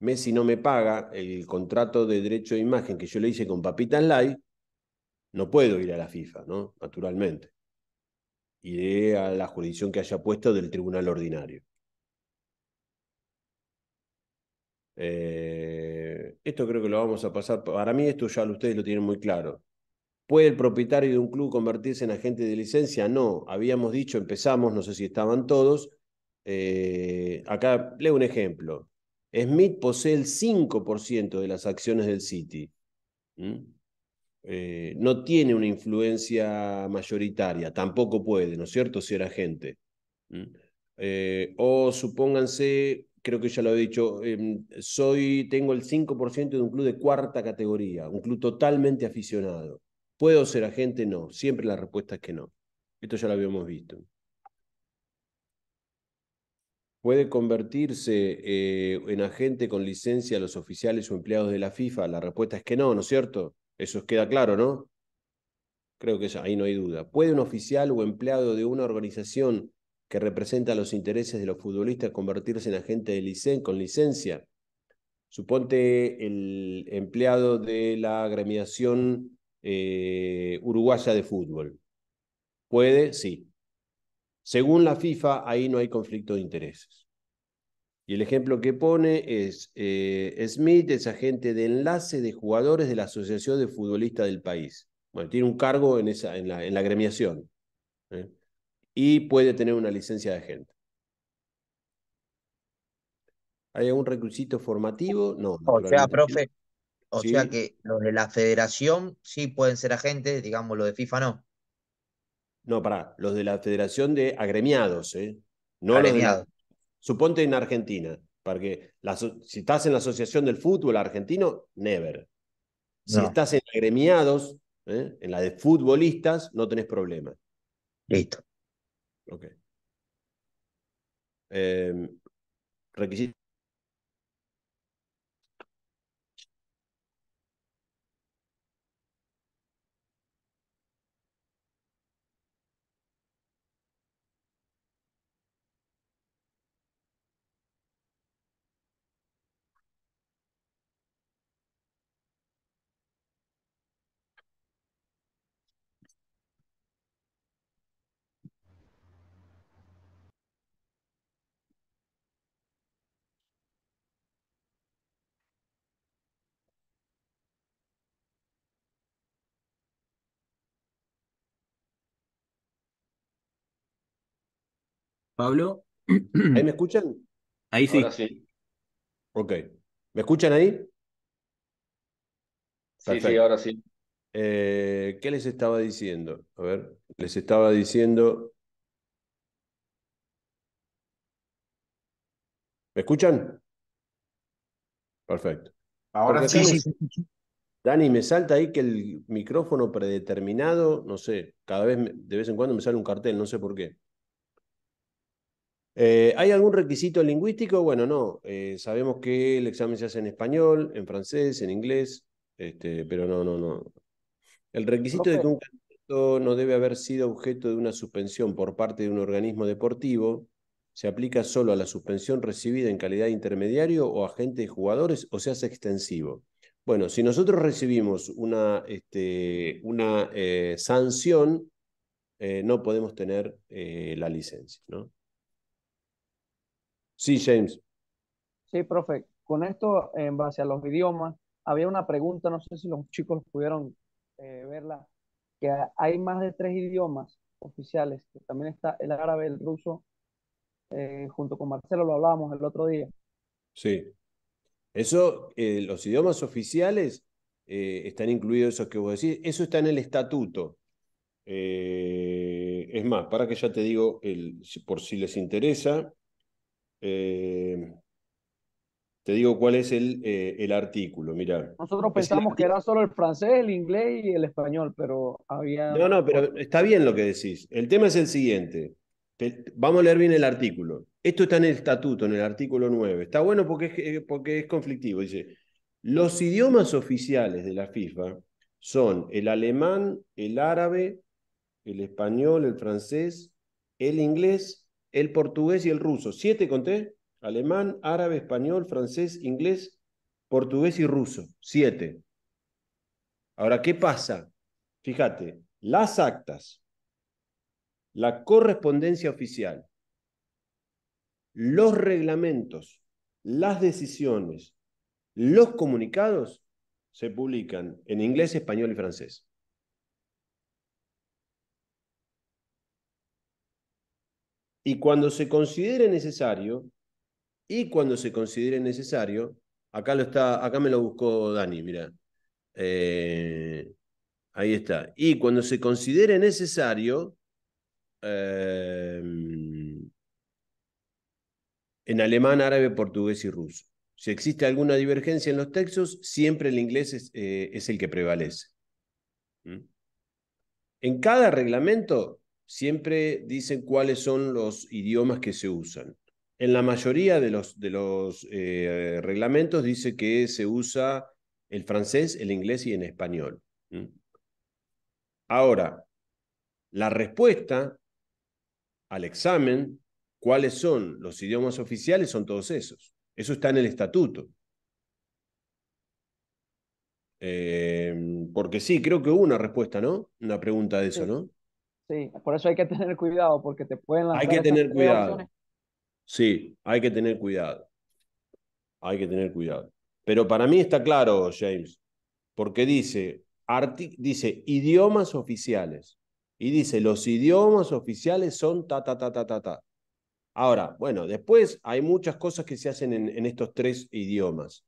Speaker 1: Messi no me paga el contrato de derecho de imagen que yo le hice con en Live, no puedo ir a la FIFA, ¿no? Naturalmente. Iré a la jurisdicción que haya puesto del tribunal ordinario. Eh, esto creo que lo vamos a pasar. Para mí, esto ya ustedes lo tienen muy claro. ¿Puede el propietario de un club convertirse en agente de licencia? No, habíamos dicho, empezamos, no sé si estaban todos, eh, acá leo un ejemplo. Smith posee el 5% de las acciones del City. Eh, no tiene una influencia mayoritaria, tampoco puede, ¿no es cierto? Si era gente. Eh, o supónganse, creo que ya lo he dicho, em, soy, tengo el 5% de un club de cuarta categoría, un club totalmente aficionado. ¿Puedo ser agente? No. Siempre la respuesta es que no. Esto ya lo habíamos visto puede convertirse eh, en agente con licencia los oficiales o empleados de la FIFA? La respuesta es que no, ¿no es cierto? Eso queda claro, ¿no? Creo que ahí no hay duda. ¿Puede un oficial o empleado de una organización que representa los intereses de los futbolistas convertirse en agente con licencia? Suponte el empleado de la agremiación eh, uruguaya de fútbol. ¿Puede? Sí. Según la FIFA, ahí no hay conflicto de intereses. Y el ejemplo que pone es, eh, Smith es agente de enlace de jugadores de la Asociación de Futbolistas del país. Bueno, tiene un cargo en, esa, en, la, en la gremiación. ¿eh? Y puede tener una licencia de agente. ¿Hay algún requisito formativo? No. O sea, profe,
Speaker 6: o sea que los de la federación sí pueden ser agentes, digamos, los de FIFA no.
Speaker 1: No, para los de la Federación de Agremiados, ¿eh?
Speaker 6: No Agremiados.
Speaker 1: Suponte en Argentina, porque si estás en la Asociación del Fútbol Argentino, never. Si estás en agremiados, ¿eh? en la de futbolistas, no tenés problema. Listo. Ok. Em, requisitos Pablo. ¿Ahí me escuchan? Ahí sí. sí. Ok. ¿Me escuchan ahí? Sí, sí, ahora sí. Eh, ¿Qué les estaba diciendo? A ver, les estaba diciendo. ¿Me escuchan? Perfecto. Ahora sí. Dani, me salta ahí que el micrófono predeterminado, no sé, cada vez, de vez en cuando me sale un cartel, no sé por qué. Eh, ¿Hay algún requisito lingüístico? Bueno, no. Eh, sabemos que el examen se hace en español, en francés, en inglés, este, pero no, no, no. El requisito de que un candidato no debe haber sido objeto de una suspensión por parte de un organismo deportivo se aplica solo a la suspensión recibida en calidad de intermediario o agente de jugadores o se hace extensivo. Bueno, si nosotros recibimos una, este, una eh, sanción, no podemos tener la licencia, ¿no? Sí, James.
Speaker 2: Sí, profe, con esto, en base a los idiomas, había una pregunta, no sé si los chicos pudieron eh, verla, que hay más de tres idiomas oficiales, que también está el árabe, el ruso, eh, junto con Marcelo lo hablábamos el otro
Speaker 1: día. Sí. Eso, eh, los idiomas oficiales están incluidos esos que vos decís, eso está en el estatuto. es más, para que ya te digo, el, por si les interesa, eh, te digo cuál es el, eh, el artículo, mira.
Speaker 2: Nosotros pensamos que era solo el francés, el inglés y el español, pero había... No, no,
Speaker 1: pero está bien lo que decís. El tema es el siguiente. vamos a leer bien el artículo. Esto está en el estatuto, en el artículo 9. Está bueno porque es, eh, porque es conflictivo. Dice, los idiomas oficiales de la FIFA son el alemán, el árabe, el español, el francés, el inglés el portugués y el ruso. Siete conté, alemán, árabe, español, francés, inglés, portugués y ruso. Siete. Ahora, ¿qué pasa? Fíjate, las actas, la correspondencia oficial, los reglamentos, las decisiones, los comunicados se publican en inglés, español y francés. y cuando se considere necesario, y cuando se considere necesario, acá, lo está, acá me lo buscó Dani, mira. Eh, ahí está. Y cuando se considere necesario, em, en alemán, árabe, portugués y ruso. Si existe alguna divergencia en los textos, siempre el inglés es, eh, el que prevalece. ¿Mm? En cada reglamento siempre dicen cuáles son los idiomas que se usan. En la mayoría de los, de los eh, reglamentos dice que se usa el francés, el inglés y en español. Ahora, la respuesta al examen, cuáles son los idiomas oficiales, son todos esos. Eso está en el estatuto. Em, porque sí, creo que hubo una respuesta, ¿no? Una pregunta de eso, ¿no?
Speaker 2: Sí, por eso hay que tener cuidado porque te pueden Hay que tener cuidado.
Speaker 1: Sí, hay que tener cuidado. Hay que tener cuidado. Pero para mí está claro, James, porque dice, dice idiomas oficiales. Y dice, los idiomas oficiales son ta, ta, ta, ta, ta, ta. Ahora, bueno, después hay muchas cosas que se hacen en, estos tres idiomas.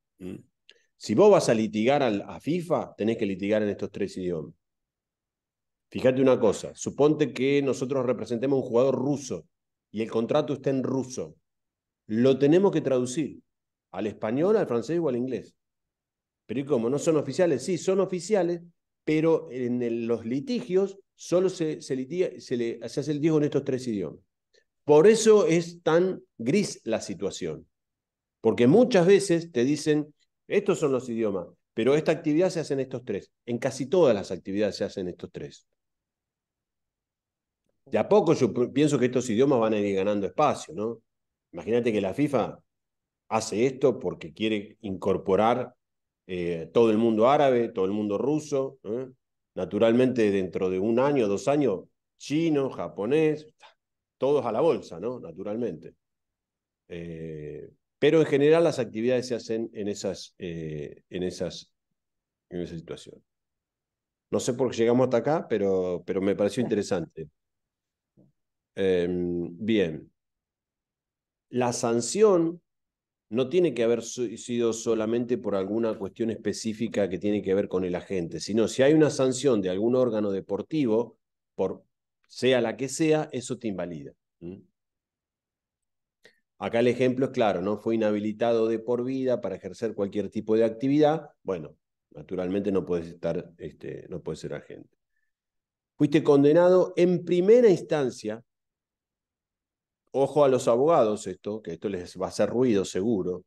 Speaker 1: Si vos vas a litigar a FIFA, tenés que litigar en estos tres idiomas. Fíjate una cosa, suponte que nosotros representemos a un jugador ruso y el contrato está en ruso. Lo tenemos que traducir al español, al francés o al inglés. Pero ¿y cómo? ¿No son oficiales? Sí, son oficiales, pero en los litigios solo se, se, le, se hace el diego en estos tres idiomas. Por eso es tan gris la situación. Porque muchas veces te dicen, estos son los idiomas, pero esta actividad se hace en estos tres. En casi todas las actividades se hacen estos tres. De a poco yo pienso que estos idiomas van a ir ganando espacio, ¿no? Imagínate que la FIFA hace esto porque quiere incorporar eh, todo el mundo árabe, todo el mundo ruso, naturalmente dentro de un año, dos años, chino, japonés, todos a la bolsa, ¿no? Naturalmente. Eh, pero en general las actividades se hacen en esas, eh, en esas, en esa situación. No sé por qué llegamos hasta acá, pero, pero me pareció interesante. Em, bien. La sanción no tiene que haber sido solamente por alguna cuestión específica que tiene que ver con el agente, sino si hay una sanción de algún órgano deportivo, por sea la que sea, eso te invalida. Acá el ejemplo es claro, ¿no? Fue inhabilitado de por vida para ejercer cualquier tipo de actividad. Bueno, naturalmente no puedes estar, este, no puedes ser agente. Fuiste condenado en primera instancia ojo a los abogados esto, que esto les va a hacer ruido seguro,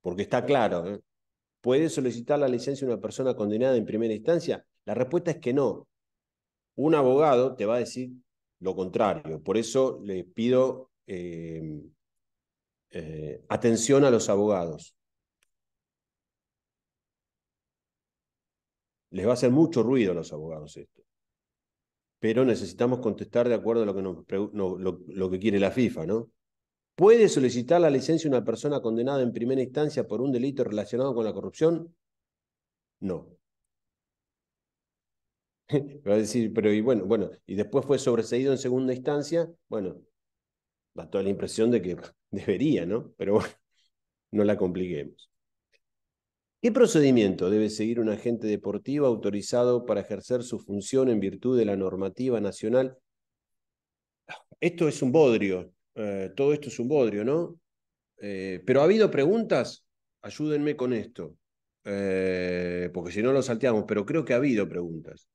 Speaker 1: porque está claro, ¿eh? ¿puede solicitar la licencia una persona condenada en primera instancia? La respuesta es que no. Un abogado te va a decir lo contrario. Por eso le pido em, eh, atención a los abogados. Les va a hacer mucho ruido a los abogados esto pero necesitamos contestar de acuerdo a lo que, quiere la FIFA, ¿no? ¿Puede solicitar la licencia una persona condenada en primera instancia por un delito relacionado con la corrupción? No. Va a decir, pero y bueno, bueno, y después fue sobreseído en segunda instancia, bueno, da toda la impresión de que debería, ¿no? Pero bueno, no la compliquemos. ¿Qué procedimiento debe seguir un agente deportivo autorizado para ejercer su función en virtud de la normativa nacional? Esto es un bodrio, eh, todo esto es un bodrio, ¿no? Eh, pero ha habido preguntas, ayúdenme con esto, eh, porque si no lo salteamos, pero creo que ha habido preguntas.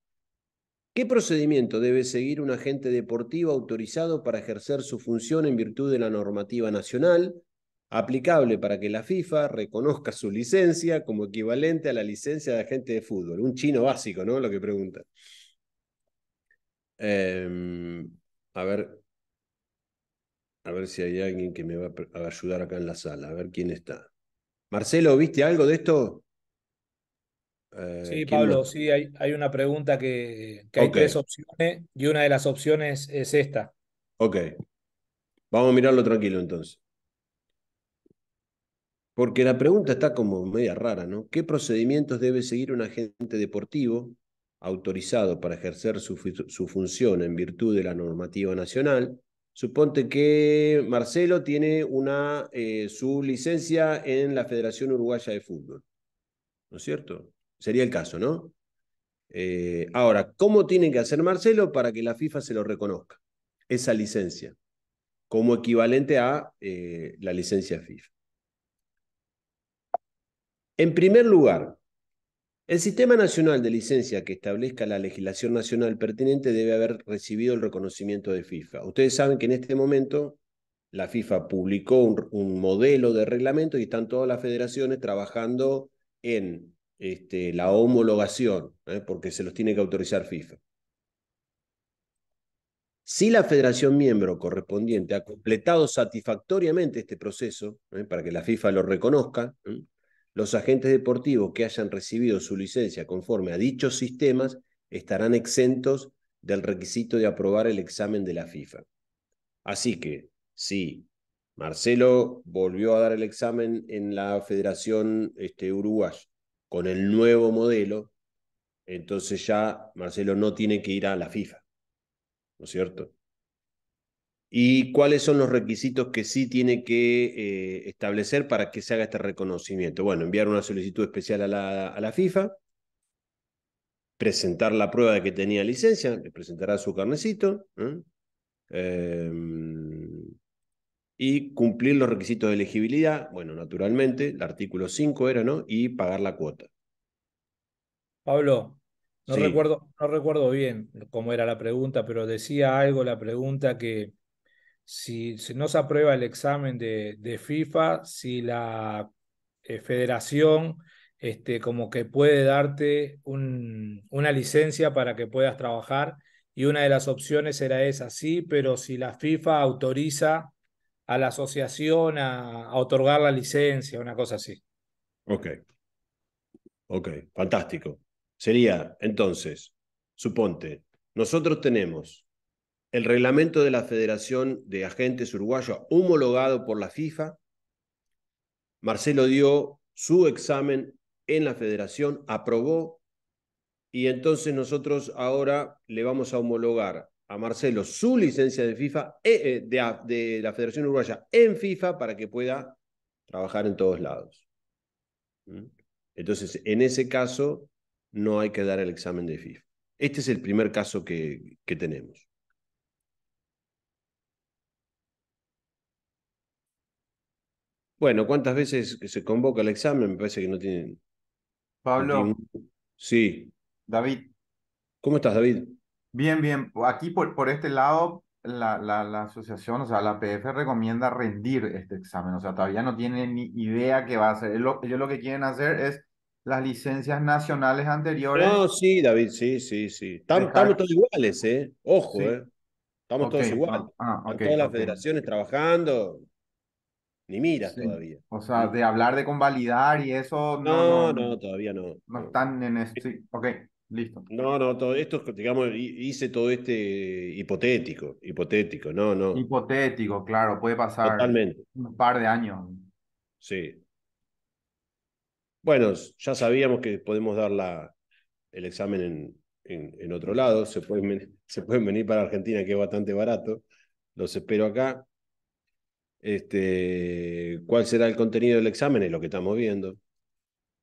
Speaker 1: ¿Qué procedimiento debe seguir un agente deportivo autorizado para ejercer su función en virtud de la normativa nacional? aplicable para que la FIFA reconozca su licencia como equivalente a la licencia de agente de fútbol. Un chino básico, ¿no? Lo que pregunta. Em, a ver. A ver si hay alguien que me va a ayudar acá en la sala. A ver quién está. Marcelo, ¿viste algo de esto? Eh, sí, Pablo,
Speaker 4: sí, hay, una pregunta que, hay tres opciones y una de las opciones es esta.
Speaker 1: Ok. Vamos a mirarlo tranquilo entonces. Porque la pregunta está como media rara, ¿no? ¿Qué procedimientos debe seguir un agente deportivo autorizado para ejercer su, función en virtud de la normativa nacional? Suponte que Marcelo tiene una, eh, su licencia en la Federación Uruguaya de Fútbol. ¿No es cierto? Sería el caso, ¿no? Eh, ahora, ¿cómo tiene que hacer Marcelo para que la FIFA se lo reconozca? Esa licencia, como equivalente a eh, la licencia FIFA. En primer lugar, el Sistema Nacional de Licencia que establezca la legislación nacional pertinente debe haber recibido el reconocimiento de FIFA. Ustedes saben que en este momento la FIFA publicó un, modelo de reglamento y están todas las federaciones trabajando en este, la homologación, ¿eh? porque se los tiene que autorizar FIFA. Si la federación miembro correspondiente ha completado satisfactoriamente este proceso, ¿eh? para que la FIFA lo reconozca, ¿eh? Los agentes deportivos que hayan recibido su licencia conforme a dichos sistemas estarán exentos del requisito de aprobar el examen de la FIFA. Así que, si Marcelo volvió a dar el examen en la Federación este, con el nuevo modelo, entonces ya Marcelo no tiene que ir a la FIFA, ¿no es cierto? ¿Y cuáles son los requisitos que sí tiene que eh, establecer para que se haga este reconocimiento? Bueno, enviar una solicitud especial a la, a la FIFA, presentar la prueba de que tenía licencia, le presentará su carnecito, em, y cumplir los requisitos de elegibilidad, bueno, naturalmente, el artículo 5 era, ¿no? Y pagar la cuota. Pablo,
Speaker 4: no, recuerdo, no recuerdo bien cómo era la pregunta, pero decía algo la pregunta que si, no se aprueba el examen de, FIFA, si la eh, federación este, como que puede darte una licencia para que puedas trabajar y una de las opciones era esa, sí, pero si la FIFA autoriza a la asociación a, otorgar la licencia, una cosa así.
Speaker 1: Ok. Ok, fantástico. Sería, entonces, suponte, nosotros tenemos el reglamento de la Federación de Agentes Uruguayos homologado por la FIFA. Marcelo dio su examen en la federación, aprobó y entonces nosotros ahora le vamos a homologar a Marcelo su licencia de FIFA, eh, eh, de, la Federación Uruguaya en FIFA para que pueda trabajar en todos lados. ¿Mm? Entonces, en ese caso, no hay que dar el examen de FIFA. Este es el primer caso que tenemos. Bueno, ¿cuántas veces se convoca el examen? Me parece que no tienen. Pablo. Sí. David. ¿Cómo estás, David? Bien, bien. Aquí por, por este lado,
Speaker 5: la, la, asociación, o sea, la PF recomienda rendir este examen. O sea, todavía no tienen ni idea qué va a hacer. ellos lo que quieren hacer es las licencias nacionales anteriores. No,
Speaker 1: sí, David, sí, sí, sí. Estamos, todos iguales, ¿eh? Ojo, ¿eh? Estamos todos iguales. Ah, todas las federaciones trabajando ni miras todavía. O sea, de hablar de
Speaker 5: convalidar y eso. No,
Speaker 1: no, no, todavía no. No están en esto. ok, listo. No, no, todo esto, digamos, hice todo este hipotético, hipotético, no, no. Hipotético, claro, puede pasar Totalmente. un par de años. Sí. Bueno, ya sabíamos que podemos dar la, el examen en, en, en otro lado, se pueden, se pueden venir para Argentina, que es bastante barato, los espero acá este, cuál será el contenido del examen, es lo que estamos viendo.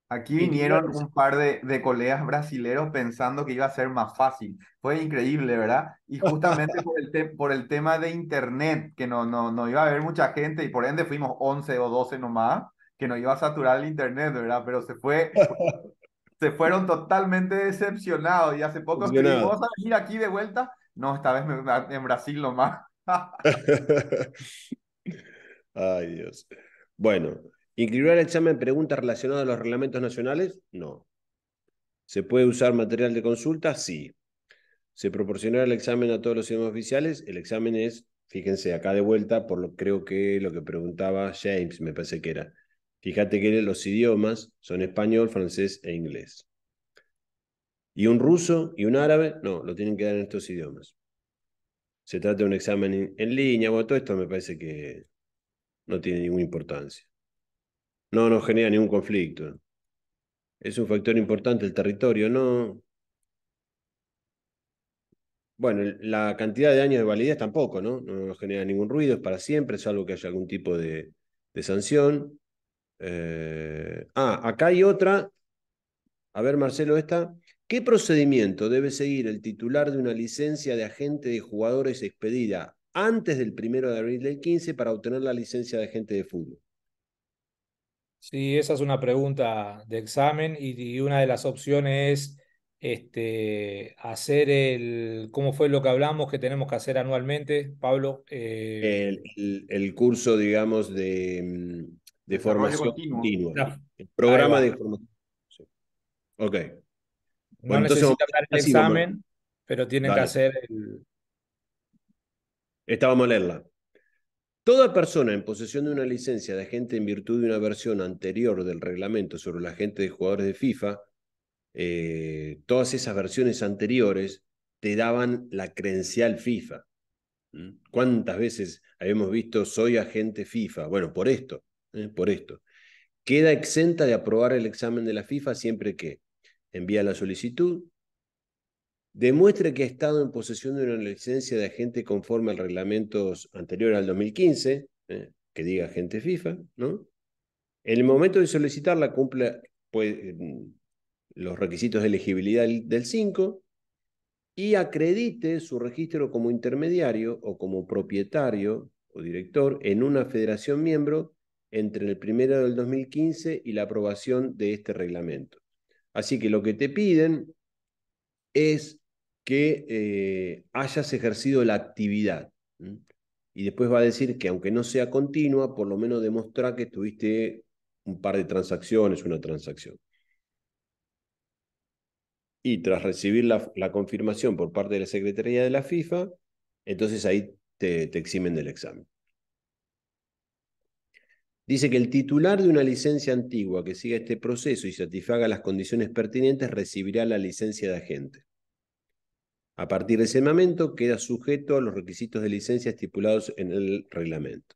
Speaker 5: Aquí vinieron un par de, de, colegas brasileros pensando que iba a ser más fácil. Fue increíble, ¿verdad? Y justamente por, el por el tema de internet, que no, no, no iba a haber mucha gente y por ende fuimos 11 o 12 nomás, que nos iba a saturar el internet, ¿verdad? Pero se fue, se fueron totalmente decepcionados y hace poco nos ¿vamos a venir aquí de vuelta? No, esta vez en Brasil nomás.
Speaker 1: Ay, Dios. Bueno, ¿incluirá el examen preguntas relacionadas a los reglamentos nacionales? No. ¿Se puede usar material de consulta? Sí. ¿Se proporcionará el examen a todos los idiomas oficiales? El examen es, fíjense, acá de vuelta, por lo creo que lo que preguntaba James, me parece que era. Fíjate que los idiomas son español, francés e inglés. ¿Y un ruso y un árabe? No, lo tienen que dar en estos idiomas. Se trata de un examen en línea, bueno, todo esto me parece que no tiene ninguna importancia. No nos genera ningún conflicto. Es un factor importante el territorio, no. Bueno, la cantidad de años de validez tampoco, ¿no? No genera ningún ruido, es para siempre, salvo que haya algún tipo de, sanción. Eh, ah, acá hay otra. A ver, Marcelo, esta. ¿Qué procedimiento debe seguir el titular de una licencia de agente de jugadores expedida antes del primero de abril del 15 para obtener la licencia de agente de fútbol?
Speaker 4: Sí, esa es una pregunta de examen y, una de las opciones es este, hacer el, ¿cómo fue lo que hablamos que tenemos que hacer anualmente, Pablo? Eh,
Speaker 1: el, curso, digamos, de, mm, formación continua. El programa de formación. Sí. Ok. No bueno, necesita dar el examen, pero tienen que hacer el, esta vamos a leerla. Toda persona en posesión de una licencia de agente en virtud de una versión anterior del reglamento sobre la agente de jugadores de FIFA, eh, todas esas versiones anteriores te daban la credencial FIFA. ¿Mm? ¿Cuántas veces habíamos visto soy agente FIFA? Bueno, por esto, ¿eh? por esto. Queda exenta de aprobar el examen de la FIFA siempre que envía la solicitud, demuestre que ha estado en posesión de una licencia de agente conforme al reglamento anterior al 2015, eh, que diga agente FIFA, ¿no? En el momento de solicitarla cumpla pues, mm, los requisitos de elegibilidad del 5 y acredite su registro como intermediario o como propietario o director en una federación miembro entre el primero del 2015 y la aprobación de este reglamento. Así que lo que te piden es que eh, hayas ejercido la actividad. Y después va a decir que aunque no sea continua, por lo menos demostrar que tuviste un par de transacciones, una transacción. Y tras recibir la, confirmación por parte de la Secretaría de la FIFA, entonces ahí te eximen del examen. Dice que el titular de una licencia antigua que siga este proceso y satisfaga las condiciones pertinentes recibirá la licencia de agente. A partir de ese momento queda sujeto a los requisitos de licencia estipulados en el reglamento.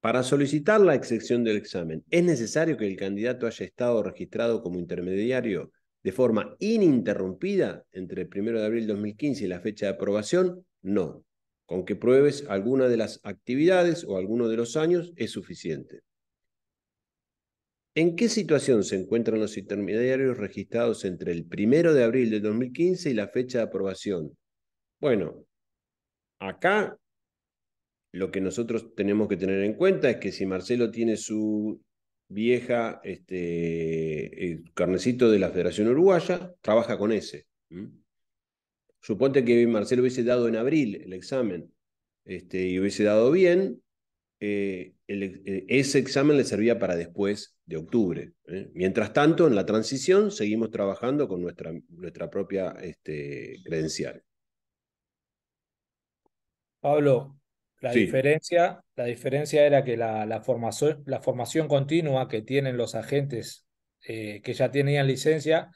Speaker 1: Para solicitar la excepción del examen, es necesario que el candidato haya estado registrado como intermediario de forma ininterrumpida entre el 1 de abril de 2015 y la fecha de aprobación. No. Con que pruebes alguna de las actividades o alguno de los años es suficiente. ¿En qué situación se encuentran los intermediarios registrados entre el 1 de abril de 2015 y la fecha de aprobación? Bueno, acá lo que nosotros tenemos que tener en cuenta es que si Marcelo tiene su vieja este, eh, carnecito de la Federación Uruguaya, trabaja con ese. Suponte que Marcelo hubiese dado en abril el examen este, y hubiese dado bien, eh, eh, ese examen le servía para después de octubre. ¿eh? Mientras tanto, en la transición seguimos trabajando con nuestra, nuestra propia este, credencial.
Speaker 4: Pablo, la, diferencia, la diferencia era que la, formación, la formación continua que tienen los agentes que ya tenían licencia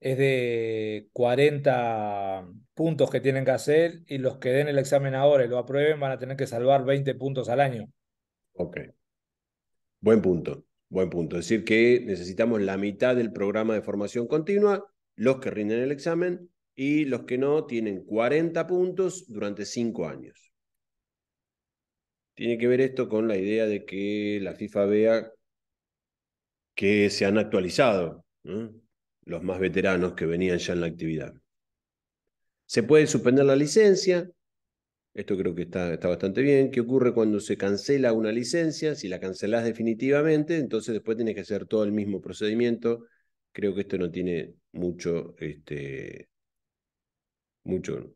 Speaker 4: es de 40 puntos que tienen que hacer y los que den el examen ahora y lo aprueben van a tener que salvar 20 puntos al año. Ok,
Speaker 1: buen punto, buen punto. Es decir, que necesitamos la mitad del programa de formación continua, los que rinden el examen y los que no tienen 40 puntos durante 5 años. Tiene que ver esto con la idea de que la FIFA vea que se han actualizado los más veteranos que venían ya en la actividad. Se puede suspender la licencia, esto creo que está, está bastante bien. ¿Qué ocurre cuando se cancela una licencia? Si la cancelás definitivamente, entonces después tienes que hacer todo el mismo procedimiento. Creo que esto no tiene mucho, este, mucho.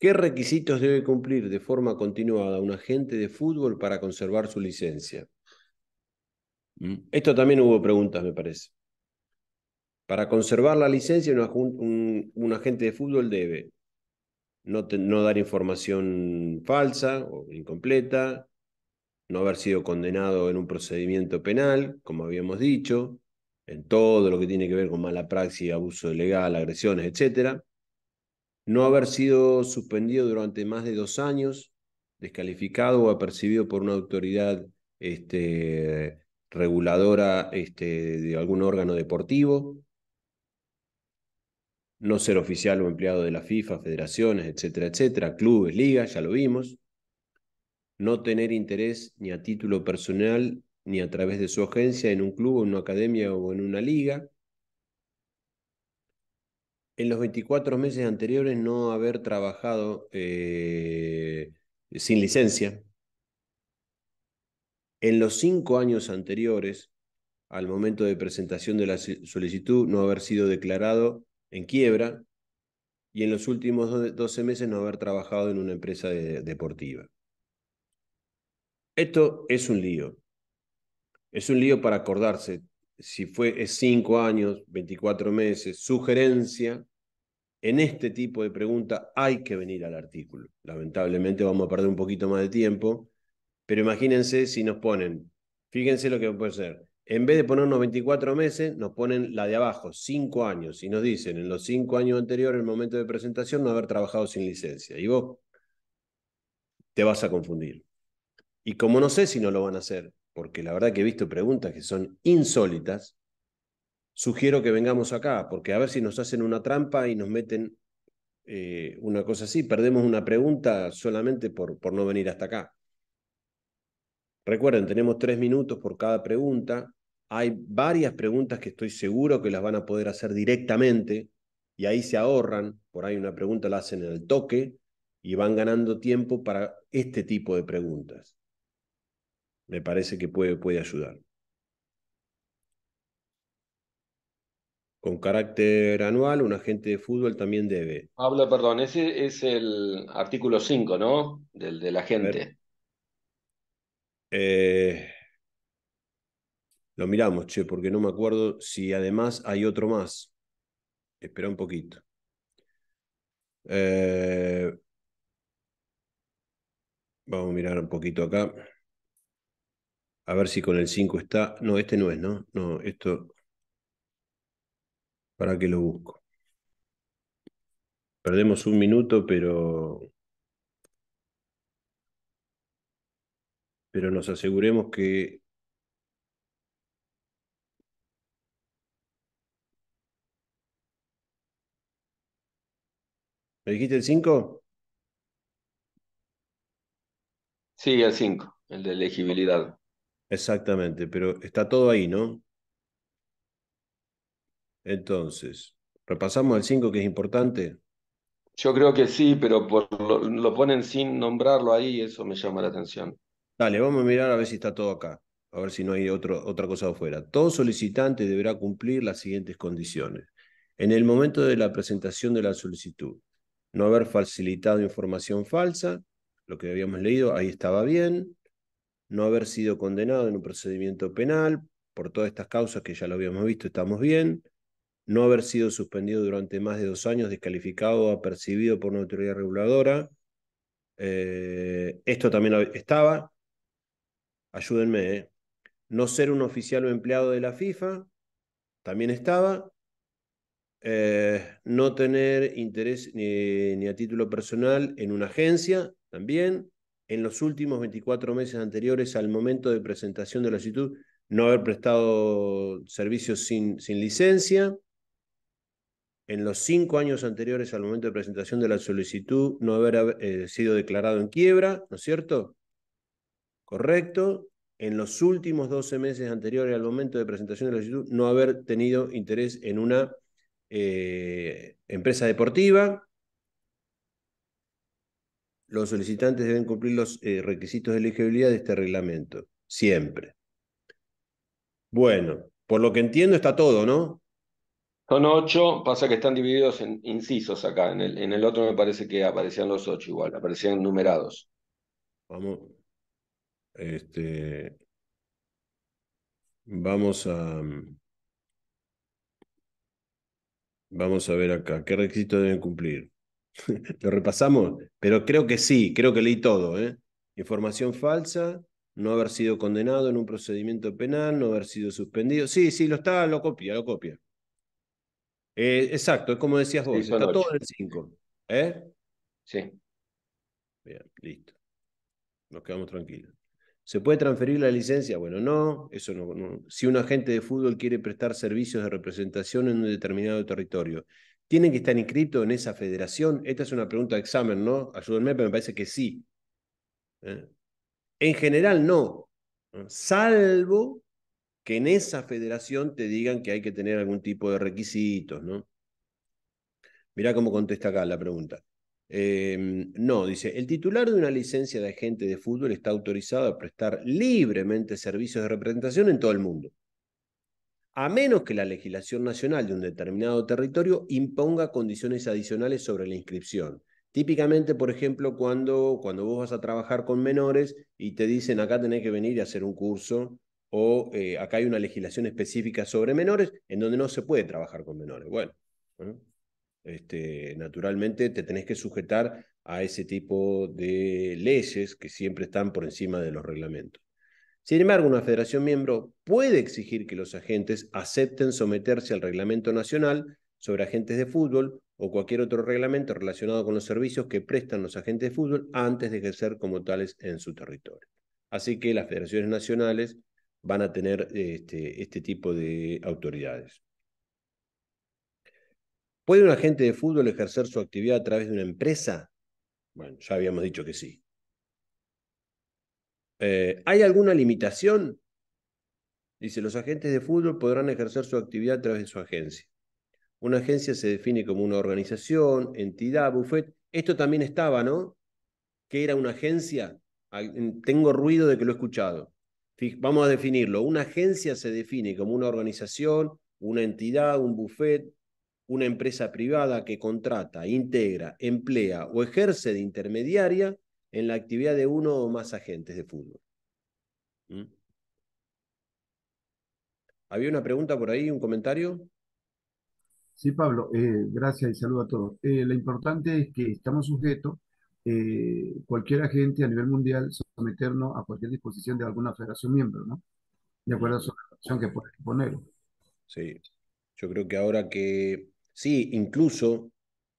Speaker 1: ¿Qué requisitos debe cumplir de forma continuada un agente de fútbol para conservar su licencia? Mm, esto también hubo preguntas, me parece. Para conservar la licencia, un agente de fútbol debe no, dar información falsa o incompleta, no haber sido condenado en un procedimiento penal, como habíamos dicho, en todo lo que tiene que ver con mala praxis, abuso ilegal, agresiones, etc. No haber sido suspendido durante más de dos años, descalificado o apercibido por una autoridad este, reguladora este, de algún órgano deportivo, no ser oficial o empleado de la FIFA, federaciones, etcétera, etcétera, clubes, ligas, ya lo vimos, no tener interés ni a título personal ni a través de su agencia en un club, o en una academia o en una liga. En los 24 meses anteriores no haber trabajado eh, sin licencia. En los cinco años anteriores, al momento de presentación de la solicitud, no haber sido declarado en quiebra y en los últimos 12 meses no haber trabajado en una empresa deportiva. Esto es un lío. Es un lío para acordarse si fue 5 años, 24 meses, sugerencia. En este tipo de pregunta hay que venir al artículo. Lamentablemente vamos a perder un poquito más de tiempo, pero imagínense si nos ponen, fíjense lo que puede ser, en vez de ponernos 24 meses, nos ponen la de abajo, 5 años, y nos dicen en los 5 años anteriores, el momento de presentación, no haber trabajado sin licencia. Y vos te vas a confundir. Y como no sé si no lo van a hacer, porque la verdad que he visto preguntas que son insólitas, sugiero que vengamos acá, porque a ver si nos hacen una trampa y nos meten eh, una cosa así, perdemos una pregunta solamente por, por no venir hasta acá. Recuerden, tenemos tres minutos por cada pregunta. Hay varias preguntas que estoy seguro que las van a poder hacer directamente y ahí se ahorran, por ahí una pregunta la hacen en el toque y van ganando tiempo para este tipo de preguntas. Me parece que puede, puede ayudar. con carácter anual, un agente de fútbol también debe. Pablo, perdón, ese es el artículo 5, ¿no? Del, del agente. Eh, lo miramos, che, porque no me acuerdo si además hay otro más. Espera un poquito. Eh, vamos a mirar un poquito acá. A ver si con el 5 está. No, este no es, ¿no? No, esto. ¿Para qué lo busco? Perdemos un minuto, pero. Pero nos aseguremos que dijiste el 5? Sí, el 5, el de elegibilidad. Exactamente, pero está todo ahí, ¿no? Entonces, ¿repasamos el 5 que es importante? Yo creo que sí, pero lo, ponen sin nombrarlo ahí, eso me llama la atención. Dale, vamos a mirar a ver si está todo acá, a ver si no hay otra cosa afuera. Todo solicitante deberá cumplir las siguientes condiciones. En el momento de la presentación de la solicitud, no haber facilitado información falsa, lo que habíamos leído, ahí estaba bien, no haber sido condenado en un procedimiento penal, por todas estas causas que ya lo habíamos visto, estamos bien, no haber sido suspendido durante más de dos años, descalificado o apercibido por una autoridad reguladora, eh, esto también estaba, ayúdenme, ¿eh? no ser un oficial o empleado de la FIFA, también estaba, eh, no tener interés ni, a título personal en una agencia, también en los últimos 24 meses anteriores al momento de presentación de la solicitud, no haber prestado servicios sin, sin licencia, en los cinco años anteriores al momento de presentación de la solicitud, no haber eh, sido declarado en quiebra, ¿no es cierto? Correcto. En los últimos 12 meses anteriores al momento de presentación de la solicitud, no haber tenido interés en una eh, empresa deportiva. Los solicitantes deben cumplir los eh, requisitos de elegibilidad de este reglamento, siempre. Bueno, por lo que entiendo está todo, ¿no? Son ocho, pasa que están divididos en incisos acá. En el, otro me parece que aparecían los ocho igual, aparecían numerados. Vamos. Este. Vamos a. Mm, Vamos a ver acá, ¿qué requisitos deben cumplir? Lo repasamos, pero creo que sí, creo que leí todo. ¿eh? Información falsa, no haber sido condenado en un procedimiento penal, no haber sido suspendido. Sí, sí, lo está, lo copia, lo copia. Eh, exacto, es como decías vos, está todo en el 5. ¿eh? Sí. Bien, listo. Nos quedamos tranquilos. ¿Se puede transferir la licencia? Bueno, no, eso no, Si un agente de fútbol quiere prestar servicios de representación en un determinado territorio, ¿tienen que estar inscritos en esa federación? Esta es una pregunta de examen, ¿no? Ayúdenme, pero me parece que sí. ¿eh? En general, no. Salvo que en esa federación te digan que hay que tener algún tipo de requisitos, ¿no? Mirá cómo contesta acá la pregunta. Em, no, dice, el titular de una licencia de agente de fútbol está autorizado a prestar libremente servicios de representación en todo el mundo, a menos que la legislación nacional de un determinado territorio imponga condiciones adicionales sobre la inscripción. Típicamente, por ejemplo, cuando, cuando vos vas a trabajar con menores y te dicen acá tenés que venir a hacer un curso o eh, acá hay una legislación específica sobre menores en donde no se puede trabajar con menores. Bueno, este, naturalmente te tenés que sujetar a ese tipo de leyes que siempre están por encima de los reglamentos. Sin embargo, una federación miembro puede exigir que los agentes acepten someterse al reglamento nacional sobre agentes de fútbol o cualquier otro reglamento relacionado con los servicios que prestan los agentes de fútbol antes de ejercer como tales en su territorio. Así que las federaciones nacionales van a tener este, este tipo de autoridades. ¿Puede un agente de fútbol ejercer su actividad a través de una empresa? Bueno, ya habíamos dicho que sí. Eh, ¿Hay alguna limitación? Dice, los agentes de fútbol podrán ejercer su actividad a través de su agencia. Una agencia se define como una organización, entidad, buffet. Esto también estaba, ¿no? ¿Qué era una agencia? Tengo ruido de que lo he escuchado. Vamos a definirlo. Una agencia se define como una organización, una entidad, un buffet, una empresa privada que contrata, integra, emplea o ejerce de intermediaria en la actividad de uno o más agentes de fútbol. ¿Mm? ¿Había una pregunta por ahí, un comentario?
Speaker 5: Sí, Pablo, eh, gracias y saludo a todos. Eh, lo importante es que estamos sujetos, eh, cualquier agente a nivel mundial, someternos a cualquier disposición de alguna federación miembro, ¿no? De acuerdo a su relación que puede poner.
Speaker 1: Sí, yo creo que ahora que Sí, incluso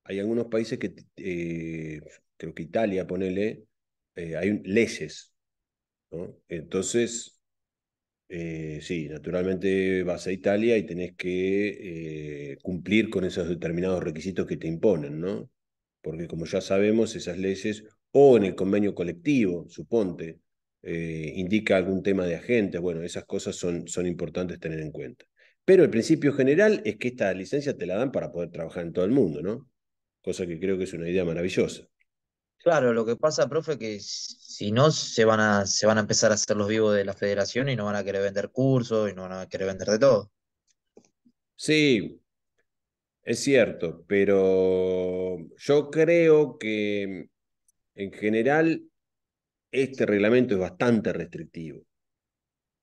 Speaker 1: hay algunos países que, eh, creo que Italia, ponele, eh, hay leyes. ¿no? Entonces, eh, sí, naturalmente vas a Italia y tenés que cumplir con esos determinados requisitos que te imponen, ¿no? Porque como ya sabemos, esas leyes, o en el convenio colectivo, suponte, indica algún tema de agentes, bueno, esas cosas son, son importantes tener en cuenta. Pero el principio general es que esta licencia te la dan para poder trabajar en todo el mundo, ¿no? Cosa que creo que es una idea maravillosa.
Speaker 6: Claro, lo que pasa, profe, que si no, se van a, se van a empezar a hacer los vivos de la federación y no van a querer vender cursos y no van a querer vender de todo. Sí,
Speaker 1: es cierto, pero yo creo que en general este reglamento es bastante restrictivo.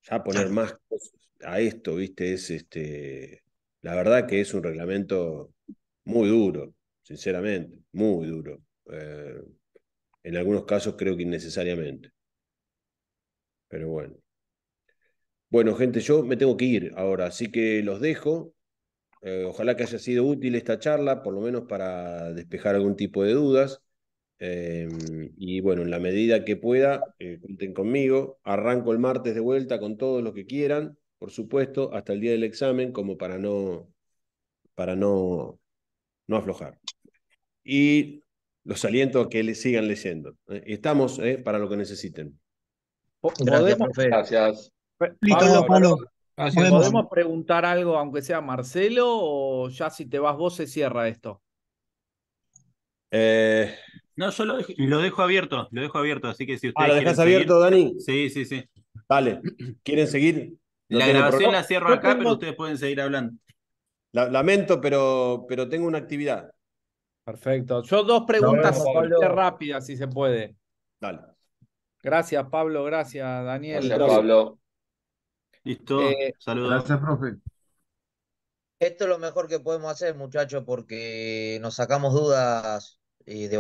Speaker 1: Ya poner ah. más cosas a esto, ¿viste? Es este. La verdad que es un reglamento muy duro, sinceramente, muy duro. Eh, en algunos casos creo que innecesariamente. Pero bueno. Bueno, gente, yo me tengo que ir ahora, así que los dejo. Eh, ojalá que haya sido útil esta charla, por lo menos para despejar algún tipo de dudas. Eh, y bueno, en la medida que pueda, cuenten conmigo. Arranco el martes de vuelta con todos los que quieran por supuesto, hasta el día del examen, como para no, para no, no aflojar. Y los aliento que le sigan leyendo. Eh, estamos eh, para lo que necesiten. Gracias,
Speaker 3: ¿Podemos preguntar algo, aunque sea Marcelo, o ya si te vas vos se cierra esto?
Speaker 1: Eh, no, yo lo dejo, abierto, lo dejo abierto, así que si ah, dejas abierto, Dani? Sí, sí, sí. Vale. ¿Quieren seguir? la grabación la cierro acá, pero ustedes pueden seguir hablando. lamento, pero, pero tengo una actividad. Perfecto. Yo dos preguntas
Speaker 3: rápidas, si se puede. Dale. Gracias, Pablo. Gracias, Daniel. Gracias, Pablo. Listo. Eh, Saludos. Gracias, profe.
Speaker 6: Esto es lo mejor que podemos hacer, muchachos, porque nos sacamos dudas y eh, de